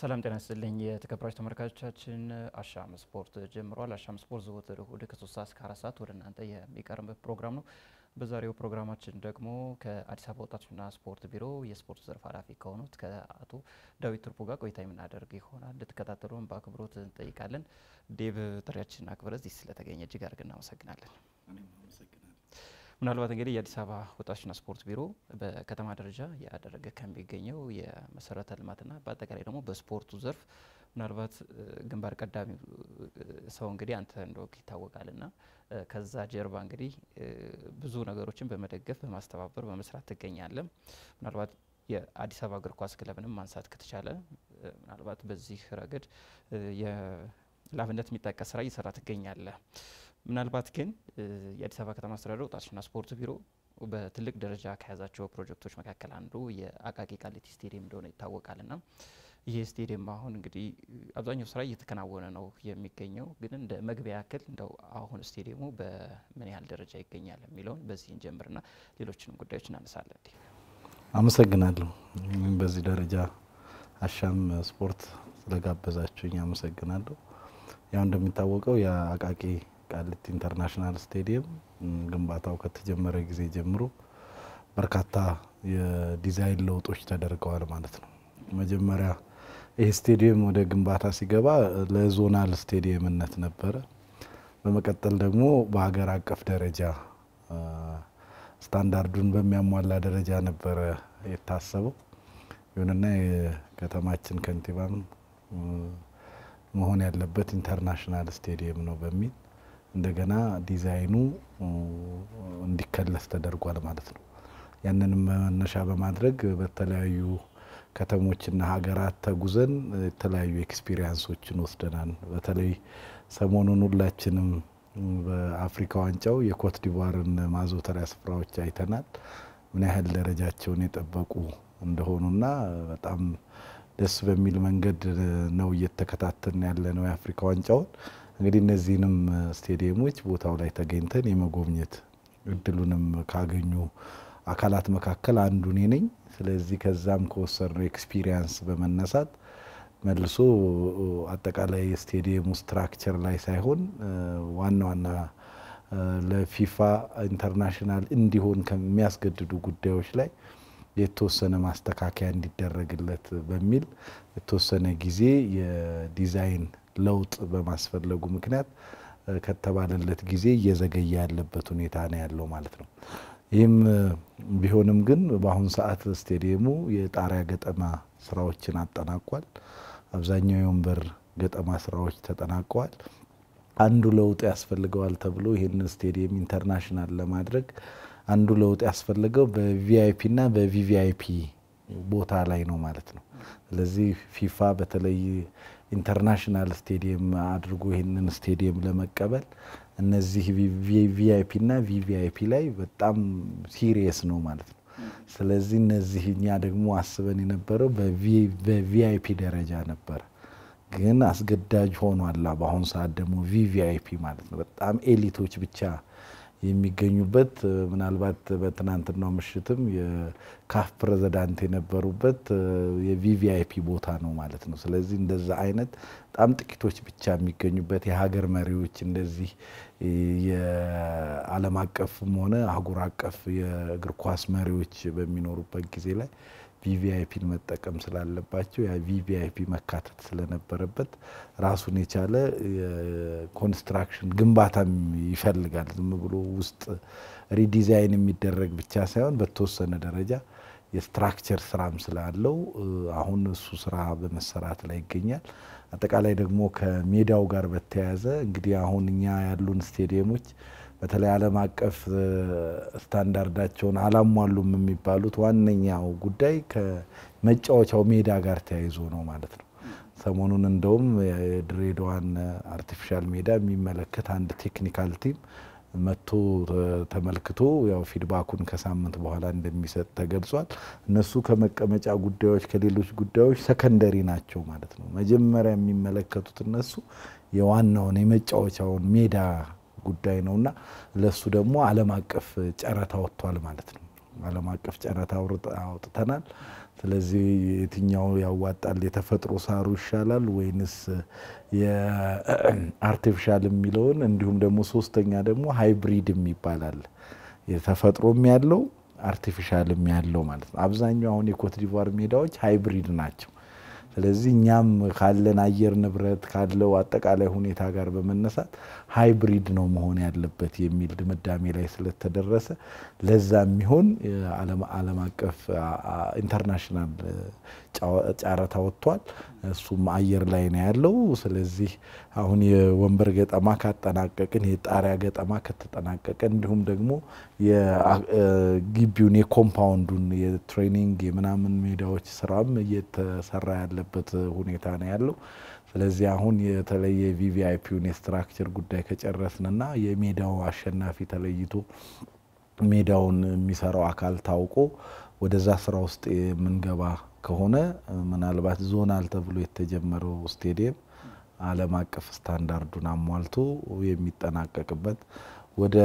ሰላም ጤና ይስጥልኝ የተከበራችሁ ተመልካቾቻችን፣ አሻም ስፖርት ጀምሯል። አሻም ስፖርት ዘወትር እሁድ ከሶስት ሰዓት እስከ አራት ሰዓት ወደ እናንተ የሚቀርብ ፕሮግራም ነው። በዛሬው ፕሮግራማችን ደግሞ ከአዲስ አበባ ወጣቶችና ስፖርት ቢሮ የስፖርት ዘርፍ ኃላፊ ከሆኑት ከአቶ ዳዊት ቱርቡ ጋር ቆይታ የምናደርግ ይሆናል። እንድትከታተሉን በአክብሮት እንጠይቃለን። ዴቭ ጥሪያችንን አክብረ እዚህ ስለተገኘ እጅግ አድርገን እናመሰግናለን። ምናልባት እንግዲህ የአዲስ አበባ ወጣቶችና ስፖርት ቢሮ በከተማ ደረጃ ያደረገ ከሚገኘው የመሰረተ ልማትና በአጠቃላይ ደግሞ በስፖርቱ ዘርፍ ምናልባት ግንባር ቀዳሚ ሰው እንግዲህ አንተ እንደወቅ ይታወቃል ና ከዛ ጀርባ እንግዲህ ብዙ ነገሮችን በመደገፍ በማስተባበር በመስራት ትገኛለ። ምናልባት የአዲስ አበባ እግር ኳስ ክለብንም ማንሳት ከተቻለ ምናልባት በዚህ ረገድ ለአብነት የሚጠቀስ ስራ እየሰራ ትገኛለ። ምናልባት ግን የአዲስ አበባ ከተማ አስተዳደር ወጣቶችና ስፖርት ቢሮ በትልቅ ደረጃ ከያዛቸው ፕሮጀክቶች መካከል አንዱ የአቃቂ ቃሊቲ ስቴዲየም እንደሆነ ይታወቃል ና ይህ ስቴዲየም አሁን እንግዲህ አብዛኛው ስራ እየተከናወነ ነው የሚገኘው። ግን እንደ መግቢያ ያክል እንደው አሁን ስቴዲየሙ በምን ያህል ደረጃ ይገኛል የሚለውን በዚህ ና ሌሎችንም ጉዳዮች እናነሳለን። አመሰግናለሁ። በዚህ ደረጃ አሻም ስፖርት ስለጋበዛችሁኝ አመሰግናለሁ። ያው እንደሚታወቀው የአቃቂ ቃሊቲ ኢንተርናሽናል ስቴዲየም ግንባታው ከተጀመረ ጊዜ ጀምሮ በርካታ የዲዛይን ለውጦች ተደርገዋል ማለት ነው። መጀመሪያ ይህ ስቴዲየም ወደ ግንባታ ሲገባ ለዞናል ስቴዲየምነት ነበረ። በመቀጠል ደግሞ በሀገር አቀፍ ደረጃ ስታንዳርዱን በሚያሟላ ደረጃ ነበረ የታሰበው። ይሁንና የከተማችን ከንቲባም መሆን ያለበት ኢንተርናሽናል ስቴዲየም ነው በሚል እንደገና ዲዛይኑ እንዲከለስ ተደርጓል ማለት ነው። ያንንም መነሻ በማድረግ በተለያዩ ከተሞችና ሀገራት ተጉዘን የተለያዩ ኤክስፒሪየንሶችን ወስደናል። በተለይ ሰሞኑን ሁላችንም በአፍሪካ ዋንጫው የኮት ዲቫርን ማዘውተሪያ ስፍራዎች አይተናል። ምን ያህል ደረጃቸውን የጠበቁ እንደሆኑና በጣም ደስ በሚል መንገድ ነው እየተከታተልን ያለ ነው የአፍሪካ ዋንጫውን። እንግዲህ እነዚህንም ስቴዲየሞች ቦታው ላይ ተገኝተን የመጎብኘት እድሉንም ካገኙ አካላት መካከል አንዱ እኔ ነኝ። ስለዚህ ከዛም ከወሰድነው ኤክስፒሪንስ በመነሳት መልሶ አጠቃላይ የስቴዲየሙ ስትራክቸር ላይ ሳይሆን ዋና ዋና ለፊፋ ኢንተርናሽናል እንዲሆን ከሚያስገድዱ ጉዳዮች ላይ የተወሰነ ማስተካከያ እንዲደረግለት በሚል የተወሰነ ጊዜ የዲዛይን ለውጥ በማስፈለጉ ምክንያት ከተባለለት ጊዜ እየዘገየ ያለበት ሁኔታ ነው ያለው ማለት ነው። ይህም ቢሆንም ግን በአሁኑ ሰዓት ስቴዲየሙ የጣሪያ ገጠማ ስራዎችን አጠናቋል። አብዛኛው የወንበር ገጠማ ስራዎች ተጠናቀዋል። አንዱ ለውጥ ያስፈልገዋል ተብሎ ይህን ስቴዲየም ኢንተርናሽናል ለማድረግ አንዱ ለውጥ ያስፈልገው በቪአይፒ በቪቪአይፒ ቦታ ላይ ነው ማለት ነው። ስለዚህ ፊፋ በተለይ ኢንተርናሽናል ስቴዲየም አድርጎ ይህንን ስቴዲየም ለመቀበል እነዚህ ቪቪአይፒ እና ቪቪአይፒ ላይ በጣም ሲሪየስ ነው ማለት ነው። ስለዚህ እነዚህ እኛ ደግሞ አስበን የነበረው በቪአይፒ ደረጃ ነበረ፣ ግን አስገዳጅ ሆኗላ። በአሁኑ ሰዓት ደግሞ ቪቪአይፒ ማለት ነው በጣም ኤሊቶች ብቻ የሚገኙበት ምናልባት በትናንትናው ምሽትም የካፍ ፕሬዚዳንት የነበሩበት የቪቪአይፒ ቦታ ነው ማለት ነው። ስለዚህ እንደዛ አይነት በጣም ጥቂቶች ብቻ የሚገኙበት የሀገር መሪዎች እንደዚህ የዓለም አቀፍም ሆነ አህጉር አቀፍ የእግር ኳስ መሪዎች በሚኖሩበት ጊዜ ላይ ቪቪአይፒን መጠቀም ስላለባቸው ያ ቪቪአይፒ መካተት ስለነበረበት ራሱን የቻለ ኮንስትራክሽን ግንባታም ይፈልጋል። ዝም ብሎ ውስጥ ሪዲዛይን የሚደረግ ብቻ ሳይሆን በተወሰነ ደረጃ የስትራክቸር ስራም ስላለው አሁን እሱ ስራ በመሰራት ላይ ይገኛል። አጠቃላይ ደግሞ ከሜዳው ጋር በተያያዘ እንግዲህ አሁን እኛ ያሉን ስቴዲየሞች በተለይ ዓለም አቀፍ ስታንዳርዳቸውን አላሟሉም የሚባሉት ዋነኛው ጉዳይ ከመጫወቻው ሜዳ ጋር ተያይዞ ነው ማለት ነው። ሰሞኑን እንደውም የድሬዳዋን አርቲፊሻል ሜዳ የሚመለከት አንድ ቴክኒካል ቲም መጥቶ ተመልክቶ ያው ፊድባኩን ከሳምንት በኋላ እንደሚሰጥ ተገልጿል። እነሱ ከመቀመጫ ጉዳዮች ከሌሎች ጉዳዮች ሰከንደሪ ናቸው ማለት ነው። መጀመሪያ የሚመለከቱት እነሱ የዋናውን የመጫወቻውን ሜዳ ጉዳይ እና ለሱ ደግሞ ዓለም አቀፍ ጨረታ ወጥቷል ማለት ነው። ዓለም አቀፍ ጨረታ አውጥተናል። ስለዚህ የትኛው ያዋጣል? የተፈጥሮ ሳሩ ይሻላል ወይንስ የአርቲፊሻል የሚለውን እንዲሁም ደግሞ ሶስተኛ ደግሞ ሃይብሪድ ይባላል የተፈጥሮም ያለው አርቲፊሻልም ያለው ማለት ነው። አብዛኛው አሁን የኮትዲቫር ሜዳዎች ሃይብሪድ ናቸው። ስለዚህ እኛም ካለን አየር ንብረት ካለው አጠቃላይ ሁኔታ ጋር በመነሳት ሃይብሪድ ነው መሆን ያለበት የሚል ድምዳሜ ላይ ስለተደረሰ ለዛ የሚሆን ዓለም አቀፍ ኢንተርናሽናል ጨረታ ወጥቷል። እሱም አየር ላይ ነው ያለው። ስለዚህ አሁን የወንበር ገጠማ ካጠናቀቅን፣ የጣሪያ ገጠማ ከተጠናቀቀ፣ እንዲሁም ደግሞ የግቢውን የኮምፓውንዱን የትሬኒንግ የምናምን ሜዳዎች ስራም እየተሰራ ያለበት ሁኔታ ነው ያለው። ስለዚህ አሁን የተለየ ቪቪአይፒውን የስትራክቸር ጉዳይ ከጨረስንና የሜዳው አሸናፊ ተለይቶ ሜዳውን የሚሰራው አካል ታውቆ ወደዛ ስራ ውስጥ የምንገባ ከሆነ ምናልባት ዞናል ተብሎ የተጀመረው ስቴዲየም ዓለም አቀፍ ስታንዳርዱን አሟልቶ የሚጠናቀቅበት ወደ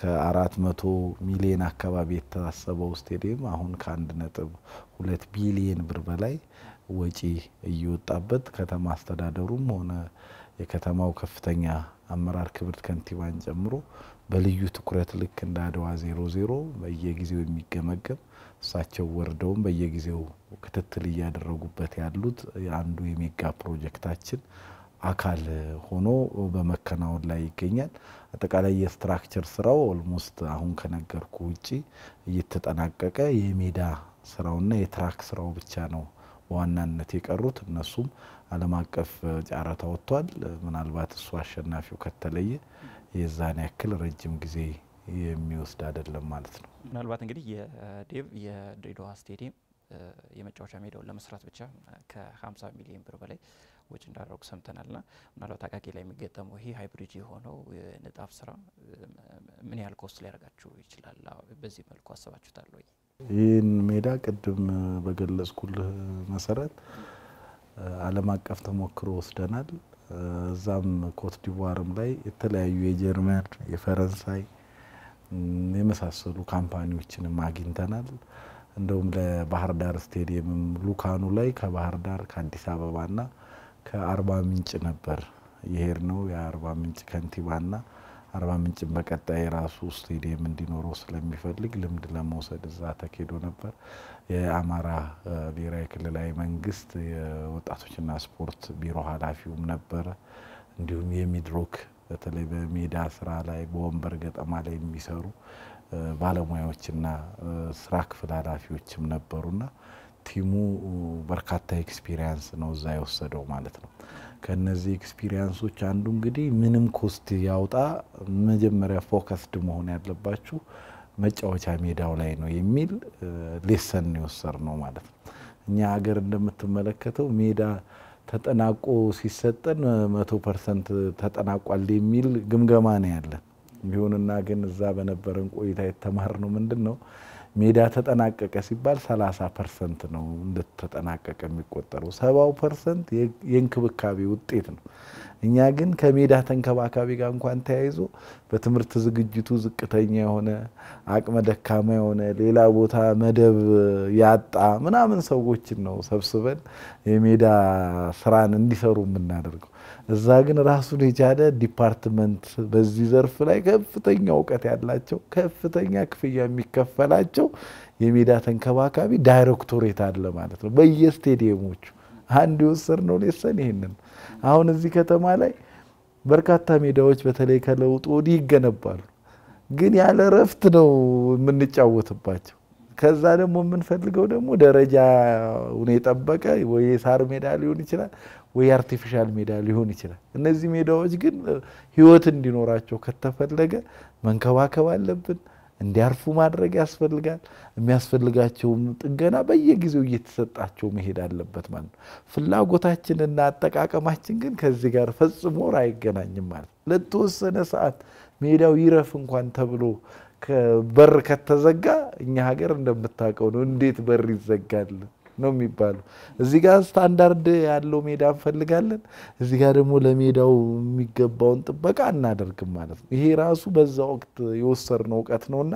ከአራት መቶ ሚሊየን አካባቢ የታሰበው ስቴዲየም አሁን ከአንድ ነጥብ ሁለት ቢሊየን ብር በላይ ወጪ እየወጣበት ከተማ አስተዳደሩም ሆነ የከተማው ከፍተኛ አመራር ክብርት ከንቲባን ጨምሮ በልዩ ትኩረት ልክ እንደ አድዋ ዜሮ ዜሮ በየጊዜው የሚገመገም እሳቸው ወርደውም በየጊዜው ክትትል እያደረጉበት ያሉት አንዱ የሜጋ ፕሮጀክታችን አካል ሆኖ በመከናወን ላይ ይገኛል። አጠቃላይ የስትራክቸር ስራው ኦልሞስት አሁን ከነገርኩ ውጪ እየተጠናቀቀ የሜዳ ስራውና የትራክ ስራው ብቻ ነው በዋናነት የቀሩት። እነሱም ዓለም አቀፍ ጨረታ ወጥቷል። ምናልባት እሱ አሸናፊው ከተለየ የዛን ያክል ረጅም ጊዜ የሚወስድ አይደለም ማለት ነው። ምናልባት እንግዲህ የዴቭ የድሬዳዋ ስቴዲየም የመጫወቻ ሜዳውን ለመስራት ብቻ ከ50 ሚሊዮን ብር በላይ ወጪ እንዳደረጉ ሰምተናል። ና ምናልባት አቃቂ ላይ የሚገጠመው ይህ ሃይብሪድ የሆነው ንጣፍ ስራ ምን ያህል ኮስት ሊያደርጋችሁ ይችላል? በዚህ መልኩ አስባችሁታል ወይ? ይህን ሜዳ ቅድም በገለጽኩልህ መሰረት ዓለም አቀፍ ተሞክሮ ወስደናል። እዛም ኮት ላይ የተለያዩ የጀርመን የፈረንሳይ የመሳሰሉ ካምፓኒዎችንም አግኝተናል። እንደውም ለባህር ዳር ስቴዲየምም ሉካኑ ላይ ከባህር ዳር ከአዲስ አበባና ከአርባ ምንጭ ነበር የሄድ ነው። የአርባ ምንጭ ከንቲባና አርባ ምንጭን በቀጣይ የራሱ ስቴዲየም እንዲኖረው ስለሚፈልግ ልምድ ለመውሰድ እዛ ተኬዶ ነበር። የአማራ ብሔራዊ ክልላዊ መንግስት የወጣቶችና ስፖርት ቢሮ ኃላፊውም ነበረ። እንዲሁም የሚድሮክ በተለይ በሜዳ ስራ ላይ በወንበር ገጠማ ላይ የሚሰሩ ባለሙያዎችና ስራ ክፍል ኃላፊዎችም ነበሩና ቲሙ በርካታ ኤክስፒሪያንስ ነው እዛ የወሰደው ማለት ነው። ከነዚህ ኤክስፒሪያንሶች አንዱ እንግዲህ ምንም ኮስት ያውጣ መጀመሪያ ፎከስድ መሆን ያለባችሁ መጫወቻ ሜዳው ላይ ነው የሚል ሌሰን የወሰድ ነው ማለት ነው። እኛ ሀገር እንደምትመለከተው ሜዳ ተጠናቆ ሲሰጠን መቶ ፐርሰንት ተጠናቋል የሚል ግምገማ ነው ያለን። ቢሆንና ግን እዛ በነበረን ቆይታ የተማርነው ምንድን ነው ሜዳ ተጠናቀቀ ሲባል 30 ፐርሰንት ነው እንደተጠናቀቀ የሚቆጠረው። ሰባው ፐርሰንት የእንክብካቤ ውጤት ነው። እኛ ግን ከሜዳ ተንከባካቢ ጋር እንኳን ተያይዞ በትምህርት ዝግጅቱ ዝቅተኛ የሆነ አቅመ ደካማ የሆነ ሌላ ቦታ መደብ ያጣ ምናምን ሰዎችን ነው ሰብስበን የሜዳ ስራን እንዲሰሩ የምናደርገው። እዛ ግን ራሱን የቻለ ዲፓርትመንት በዚህ ዘርፍ ላይ ከፍተኛ እውቀት ያላቸው ከፍተኛ ክፍያ የሚከፈላቸው የሜዳ ተንከባካቢ ዳይሬክቶሬት አለ ማለት ነው። በየስቴዲየሞቹ አንድ ነው ሌሰን ይሄንን አሁን እዚህ ከተማ ላይ በርካታ ሜዳዎች በተለይ ከለውጡ ወዲህ ይገነባሉ። ግን ያለ እረፍት ነው የምንጫወትባቸው። ከዛ ደግሞ የምንፈልገው ደግሞ ደረጃውን የጠበቀ ወይ የሳር ሜዳ ሊሆን ይችላል ወይ አርቲፊሻል ሜዳ ሊሆን ይችላል። እነዚህ ሜዳዎች ግን ህይወት እንዲኖራቸው ከተፈለገ መንከባከብ አለብን። እንዲያርፉ ማድረግ ያስፈልጋል። የሚያስፈልጋቸውም ጥገና በየጊዜው እየተሰጣቸው መሄድ አለበት ማለት ነው። ፍላጎታችንና አጠቃቀማችን ግን ከዚህ ጋር ፈጽሞ አይገናኝም ማለት ነው። ለተወሰነ ሰዓት ሜዳው ይረፍ እንኳን ተብሎ በር ከተዘጋ እኛ ሀገር እንደምታውቀው ነው። እንዴት በር ይዘጋል? ነው የሚባለው። እዚህ ጋር ስታንዳርድ ያለው ሜዳ እንፈልጋለን፣ እዚህ ጋር ደግሞ ለሜዳው የሚገባውን ጥበቃ እናደርግም ማለት ነው። ይሄ ራሱ በዛ ወቅት የወሰድነው እውቀት እና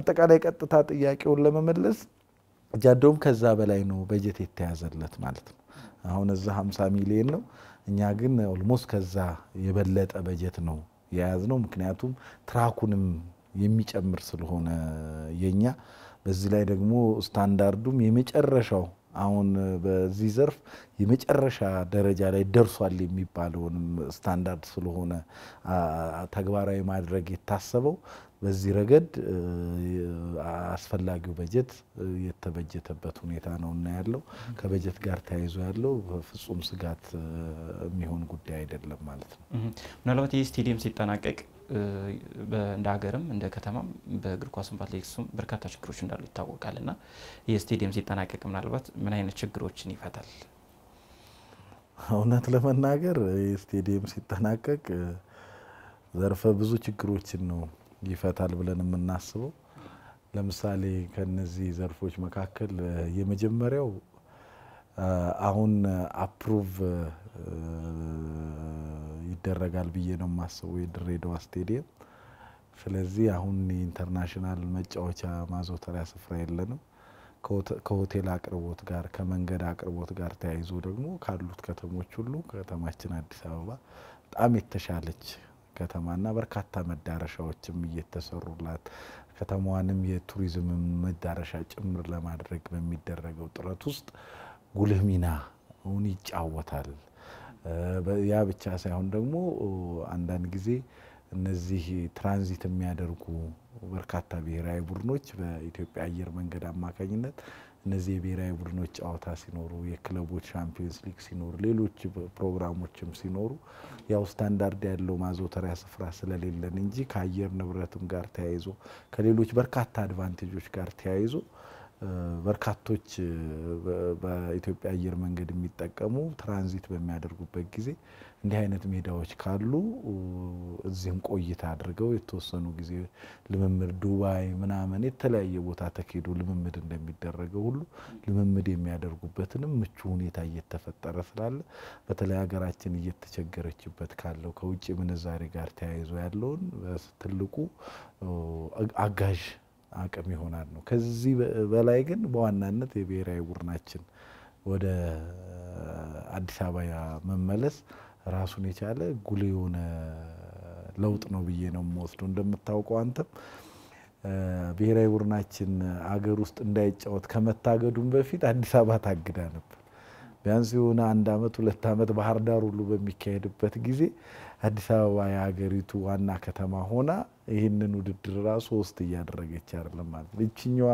አጠቃላይ ቀጥታ ጥያቄውን ለመመለስ ጃዶም ከዛ በላይ ነው በጀት የተያዘለት ማለት ነው። አሁን እዛ 50 ሚሊዮን ነው፣ እኛ ግን ኦልሞስት ከዛ የበለጠ በጀት ነው የያዝነው። ምክንያቱም ትራኩንም የሚጨምር ስለሆነ የኛ በዚህ ላይ ደግሞ ስታንዳርዱም የመጨረሻው አሁን በዚህ ዘርፍ የመጨረሻ ደረጃ ላይ ደርሷል የሚባለውንም ስታንዳርድ ስለሆነ ተግባራዊ ማድረግ የታሰበው በዚህ ረገድ አስፈላጊው በጀት የተበጀተበት ሁኔታ ነው እና ያለው ከበጀት ጋር ተያይዞ ያለው በፍጹም ስጋት የሚሆን ጉዳይ አይደለም ማለት ነው። ምናልባት ይህ ስቴዲየም ሲጠናቀቅ እንደ ሀገርም እንደ ከተማም በእግር ኳስም በአትሌቲክሱም በርካታ ችግሮች እንዳሉ ይታወቃል እና ይህ ስቴዲየም ሲጠናቀቅ ምናልባት ምን አይነት ችግሮችን ይፈታል? እውነት ለመናገር ስቴዲየም ሲጠናቀቅ ዘርፈ ብዙ ችግሮችን ነው ይፈታል ብለን የምናስበው። ለምሳሌ ከነዚህ ዘርፎች መካከል የመጀመሪያው አሁን አፕሩቭ ይደረጋል ብዬ ነው የማስበው የድሬዳዋ ስቴዲየም። ስለዚህ አሁን የኢንተርናሽናል መጫወቻ ማዘውተሪያ ስፍራ የለንም። ከሆቴል አቅርቦት ጋር ከመንገድ አቅርቦት ጋር ተያይዞ ደግሞ ካሉት ከተሞች ሁሉ ከተማችን አዲስ አበባ በጣም የተሻለች ከተማና በርካታ መዳረሻዎችም እየተሰሩላት ከተማዋንም የቱሪዝም መዳረሻ ጭምር ለማድረግ በሚደረገው ጥረት ውስጥ ጉልህ ሚናውን ይጫወታል። ያ ብቻ ሳይሆን ደግሞ አንዳንድ ጊዜ እነዚህ ትራንዚት የሚያደርጉ በርካታ ብሔራዊ ቡድኖች በኢትዮጵያ አየር መንገድ አማካኝነት እነዚህ የብሔራዊ ቡድኖች ጨዋታ ሲኖሩ፣ የክለቦች ሻምፒዮንስ ሊግ ሲኖሩ፣ ሌሎች ፕሮግራሞችም ሲኖሩ ያው ስታንዳርድ ያለው ማዘውተሪያ ስፍራ ስለሌለን እንጂ ከአየር ንብረትም ጋር ተያይዞ ከሌሎች በርካታ አድቫንቴጆች ጋር ተያይዞ በርካቶች በኢትዮጵያ አየር መንገድ የሚጠቀሙ ትራንዚት በሚያደርጉበት ጊዜ እንዲህ አይነት ሜዳዎች ካሉ እዚህም ቆይታ አድርገው የተወሰኑ ጊዜ ልምምድ ዱባይ ምናምን የተለያየ ቦታ ተኬዶ ልምምድ እንደሚደረገው ሁሉ ልምምድ የሚያደርጉበትንም ምቹ ሁኔታ እየተፈጠረ ስላለ በተለይ ሀገራችን እየተቸገረችበት ካለው ከውጭ ምንዛሬ ጋር ተያይዞ ያለውን ትልቁ አጋዥ አቅም ይሆናል ነው። ከዚህ በላይ ግን በዋናነት የብሔራዊ ቡድናችን ወደ አዲስ አበባ መመለስ ራሱን የቻለ ጉልህ የሆነ ለውጥ ነው ብዬ ነው የምወስደው። እንደምታውቀው አንተም ብሔራዊ ቡድናችን አገር ውስጥ እንዳይጫወት ከመታገዱም በፊት አዲስ አበባ ታግዳ ነበር። ቢያንስ የሆነ አንድ አመት ሁለት አመት ባህር ዳር ሁሉ በሚካሄድበት ጊዜ አዲስ አበባ የሀገሪቱ ዋና ከተማ ሆና ይህንን ውድድር ራሱ ሶስት እያደረገች አይደለም ማለት ነው። ይችኛዋ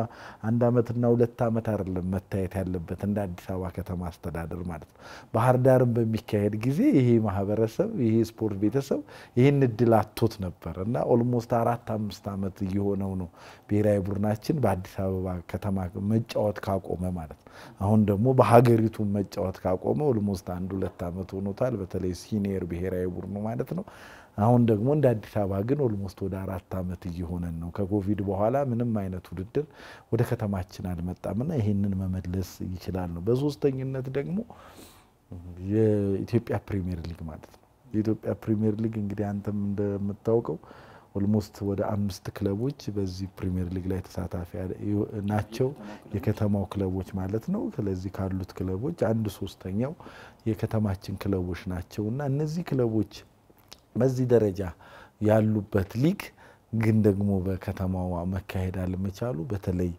አንድ ዓመትና ሁለት ዓመት አይደለም መታየት ያለበት እንደ አዲስ አበባ ከተማ አስተዳደር ማለት ነው። ባህር ዳርም በሚካሄድ ጊዜ ይሄ ማህበረሰብ ይሄ ስፖርት ቤተሰብ ይህን እድል አቶት ነበር እና ኦልሞስት አራት አምስት ዓመት እየሆነው ነው ብሔራዊ ቡድናችን በአዲስ አበባ ከተማ መጫወት ካቆመ ማለት ነው። አሁን ደግሞ በሀገሪቱ መጫወት ካቆመ ኦልሞስት አንድ ሁለት ዓመት ሆኖታል። በተለይ ሲኒየር ብሔራዊ ቡድኑ ማለት ነው። አሁን ደግሞ እንደ አዲስ አበባ ግን ኦልሞስት ወደ አራት ዓመት እየሆነን ነው። ከኮቪድ በኋላ ምንም አይነት ውድድር ወደ ከተማችን አልመጣምና ይሄንን መመለስ ይችላል ነው። በሶስተኝነት ደግሞ የኢትዮጵያ ፕሪሚየር ሊግ ማለት ነው። የኢትዮጵያ ፕሪሚየር ሊግ እንግዲህ አንተም እንደምታውቀው ኦልሞስት ወደ አምስት ክለቦች በዚህ ፕሪሚየር ሊግ ላይ ተሳታፊ ናቸው፣ የከተማው ክለቦች ማለት ነው። ስለዚህ ካሉት ክለቦች አንድ ሶስተኛው የከተማችን ክለቦች ናቸው እና እነዚህ ክለቦች በዚህ ደረጃ ያሉበት ሊግ ግን ደግሞ በከተማዋ መካሄድ አለመቻሉ በተለይ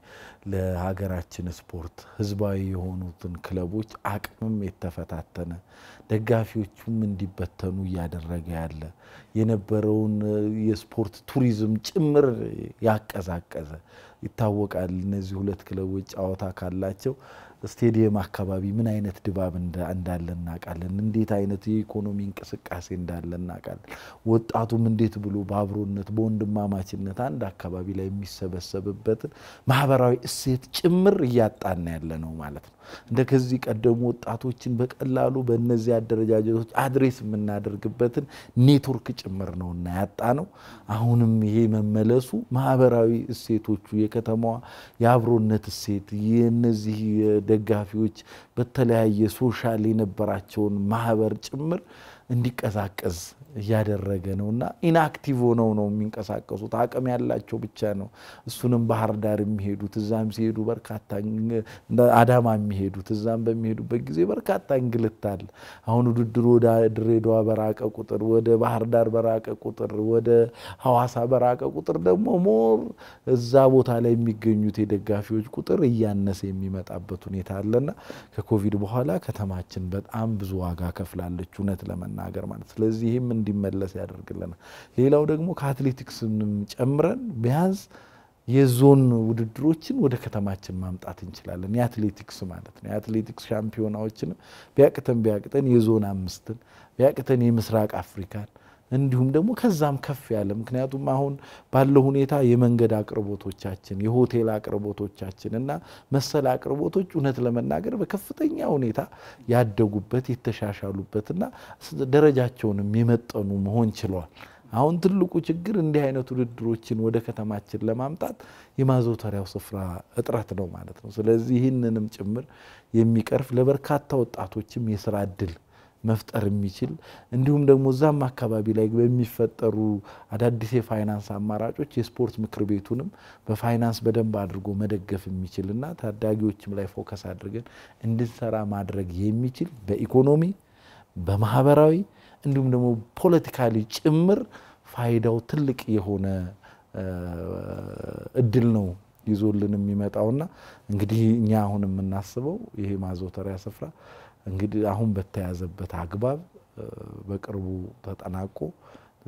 ለሀገራችን ስፖርት ህዝባዊ የሆኑትን ክለቦች አቅምም የተፈታተነ ደጋፊዎቹም እንዲበተኑ እያደረገ ያለ የነበረውን የስፖርት ቱሪዝም ጭምር ያቀዛቀዘ ይታወቃል። እነዚህ ሁለት ክለቦች ጨዋታ ካላቸው ስቴዲየም አካባቢ ምን አይነት ድባብ እንዳለ እናውቃለን። እንዴት አይነት የኢኮኖሚ እንቅስቃሴ እንዳለ እናውቃለን። ወጣቱም እንዴት ብሎ በአብሮነት በወንድማማችነት አንድ አካባቢ ላይ የሚሰበሰብበትን ማህበራዊ እሴት ጭምር እያጣና ያለ ነው ማለት ነው። እንደ ከዚህ ቀደሙ ወጣቶችን በቀላሉ በእነዚህ አደረጃጀቶች አድሬስ የምናደርግበትን ኔትወርክ ጭምር እና ያጣ ነው። አሁንም ይሄ መመለሱ ማህበራዊ እሴቶቹ የከተማዋ የአብሮነት እሴት የእነዚህ ደጋፊዎች በተለያየ ሶሻል የነበራቸውን ማህበር ጭምር እንዲቀሳቀስ እያደረገ ነው እና ኢንአክቲቭ ሆነው ነው የሚንቀሳቀሱት። አቅም ያላቸው ብቻ ነው። እሱንም ባህር ዳር የሚሄዱት እዛም ሲሄዱ በርካታ አዳማ የሚሄዱት እዛም በሚሄዱበት ጊዜ በርካታ እንግልት አለ። አሁን ውድድሩ ወደ ድሬዳዋ በራቀ ቁጥር፣ ወደ ባህር ዳር በራቀ ቁጥር፣ ወደ ሐዋሳ በራቀ ቁጥር ደግሞ ሞር እዛ ቦታ ላይ የሚገኙት የደጋፊዎች ቁጥር እያነሰ የሚመጣበት ሁኔታ አለና ከኮቪድ በኋላ ከተማችን በጣም ብዙ ዋጋ ከፍላለች እውነት ለመና ለመናገር ማለት ስለዚህ ይህም እንዲመለስ ያደርግልናል። ሌላው ደግሞ ከአትሌቲክስ ጨምረን ቢያንስ የዞን ውድድሮችን ወደ ከተማችን ማምጣት እንችላለን። የአትሌቲክስ ማለት ነው። የአትሌቲክስ ሻምፒዮናዎችንም ቢያቅተን ቢያቅተን የዞን አምስትን ቢያቅተን የምስራቅ አፍሪካን እንዲሁም ደግሞ ከዛም ከፍ ያለ ምክንያቱም አሁን ባለው ሁኔታ የመንገድ አቅርቦቶቻችን፣ የሆቴል አቅርቦቶቻችን እና መሰል አቅርቦቶች እውነት ለመናገር በከፍተኛ ሁኔታ ያደጉበት የተሻሻሉበትና ደረጃቸውንም የመጠኑ መሆን ችለዋል። አሁን ትልቁ ችግር እንዲህ አይነት ውድድሮችን ወደ ከተማችን ለማምጣት የማዘውተሪያው ስፍራ እጥረት ነው ማለት ነው። ስለዚህ ይህንንም ጭምር የሚቀርፍ ለበርካታ ወጣቶችም የስራ እድል መፍጠር የሚችል እንዲሁም ደግሞ እዛም አካባቢ ላይ በሚፈጠሩ አዳዲስ የፋይናንስ አማራጮች የስፖርት ምክር ቤቱንም በፋይናንስ በደንብ አድርጎ መደገፍ የሚችል እና ታዳጊዎችም ላይ ፎከስ አድርገን እንድንሰራ ማድረግ የሚችል በኢኮኖሚ በማህበራዊ እንዲሁም ደግሞ ፖለቲካሊ ጭምር ፋይዳው ትልቅ የሆነ እድል ነው ይዞልን የሚመጣውና እንግዲህ እኛ አሁን የምናስበው ይሄ ማዘውተሪያ ስፍራ እንግዲህ አሁን በተያዘበት አግባብ በቅርቡ ተጠናቆ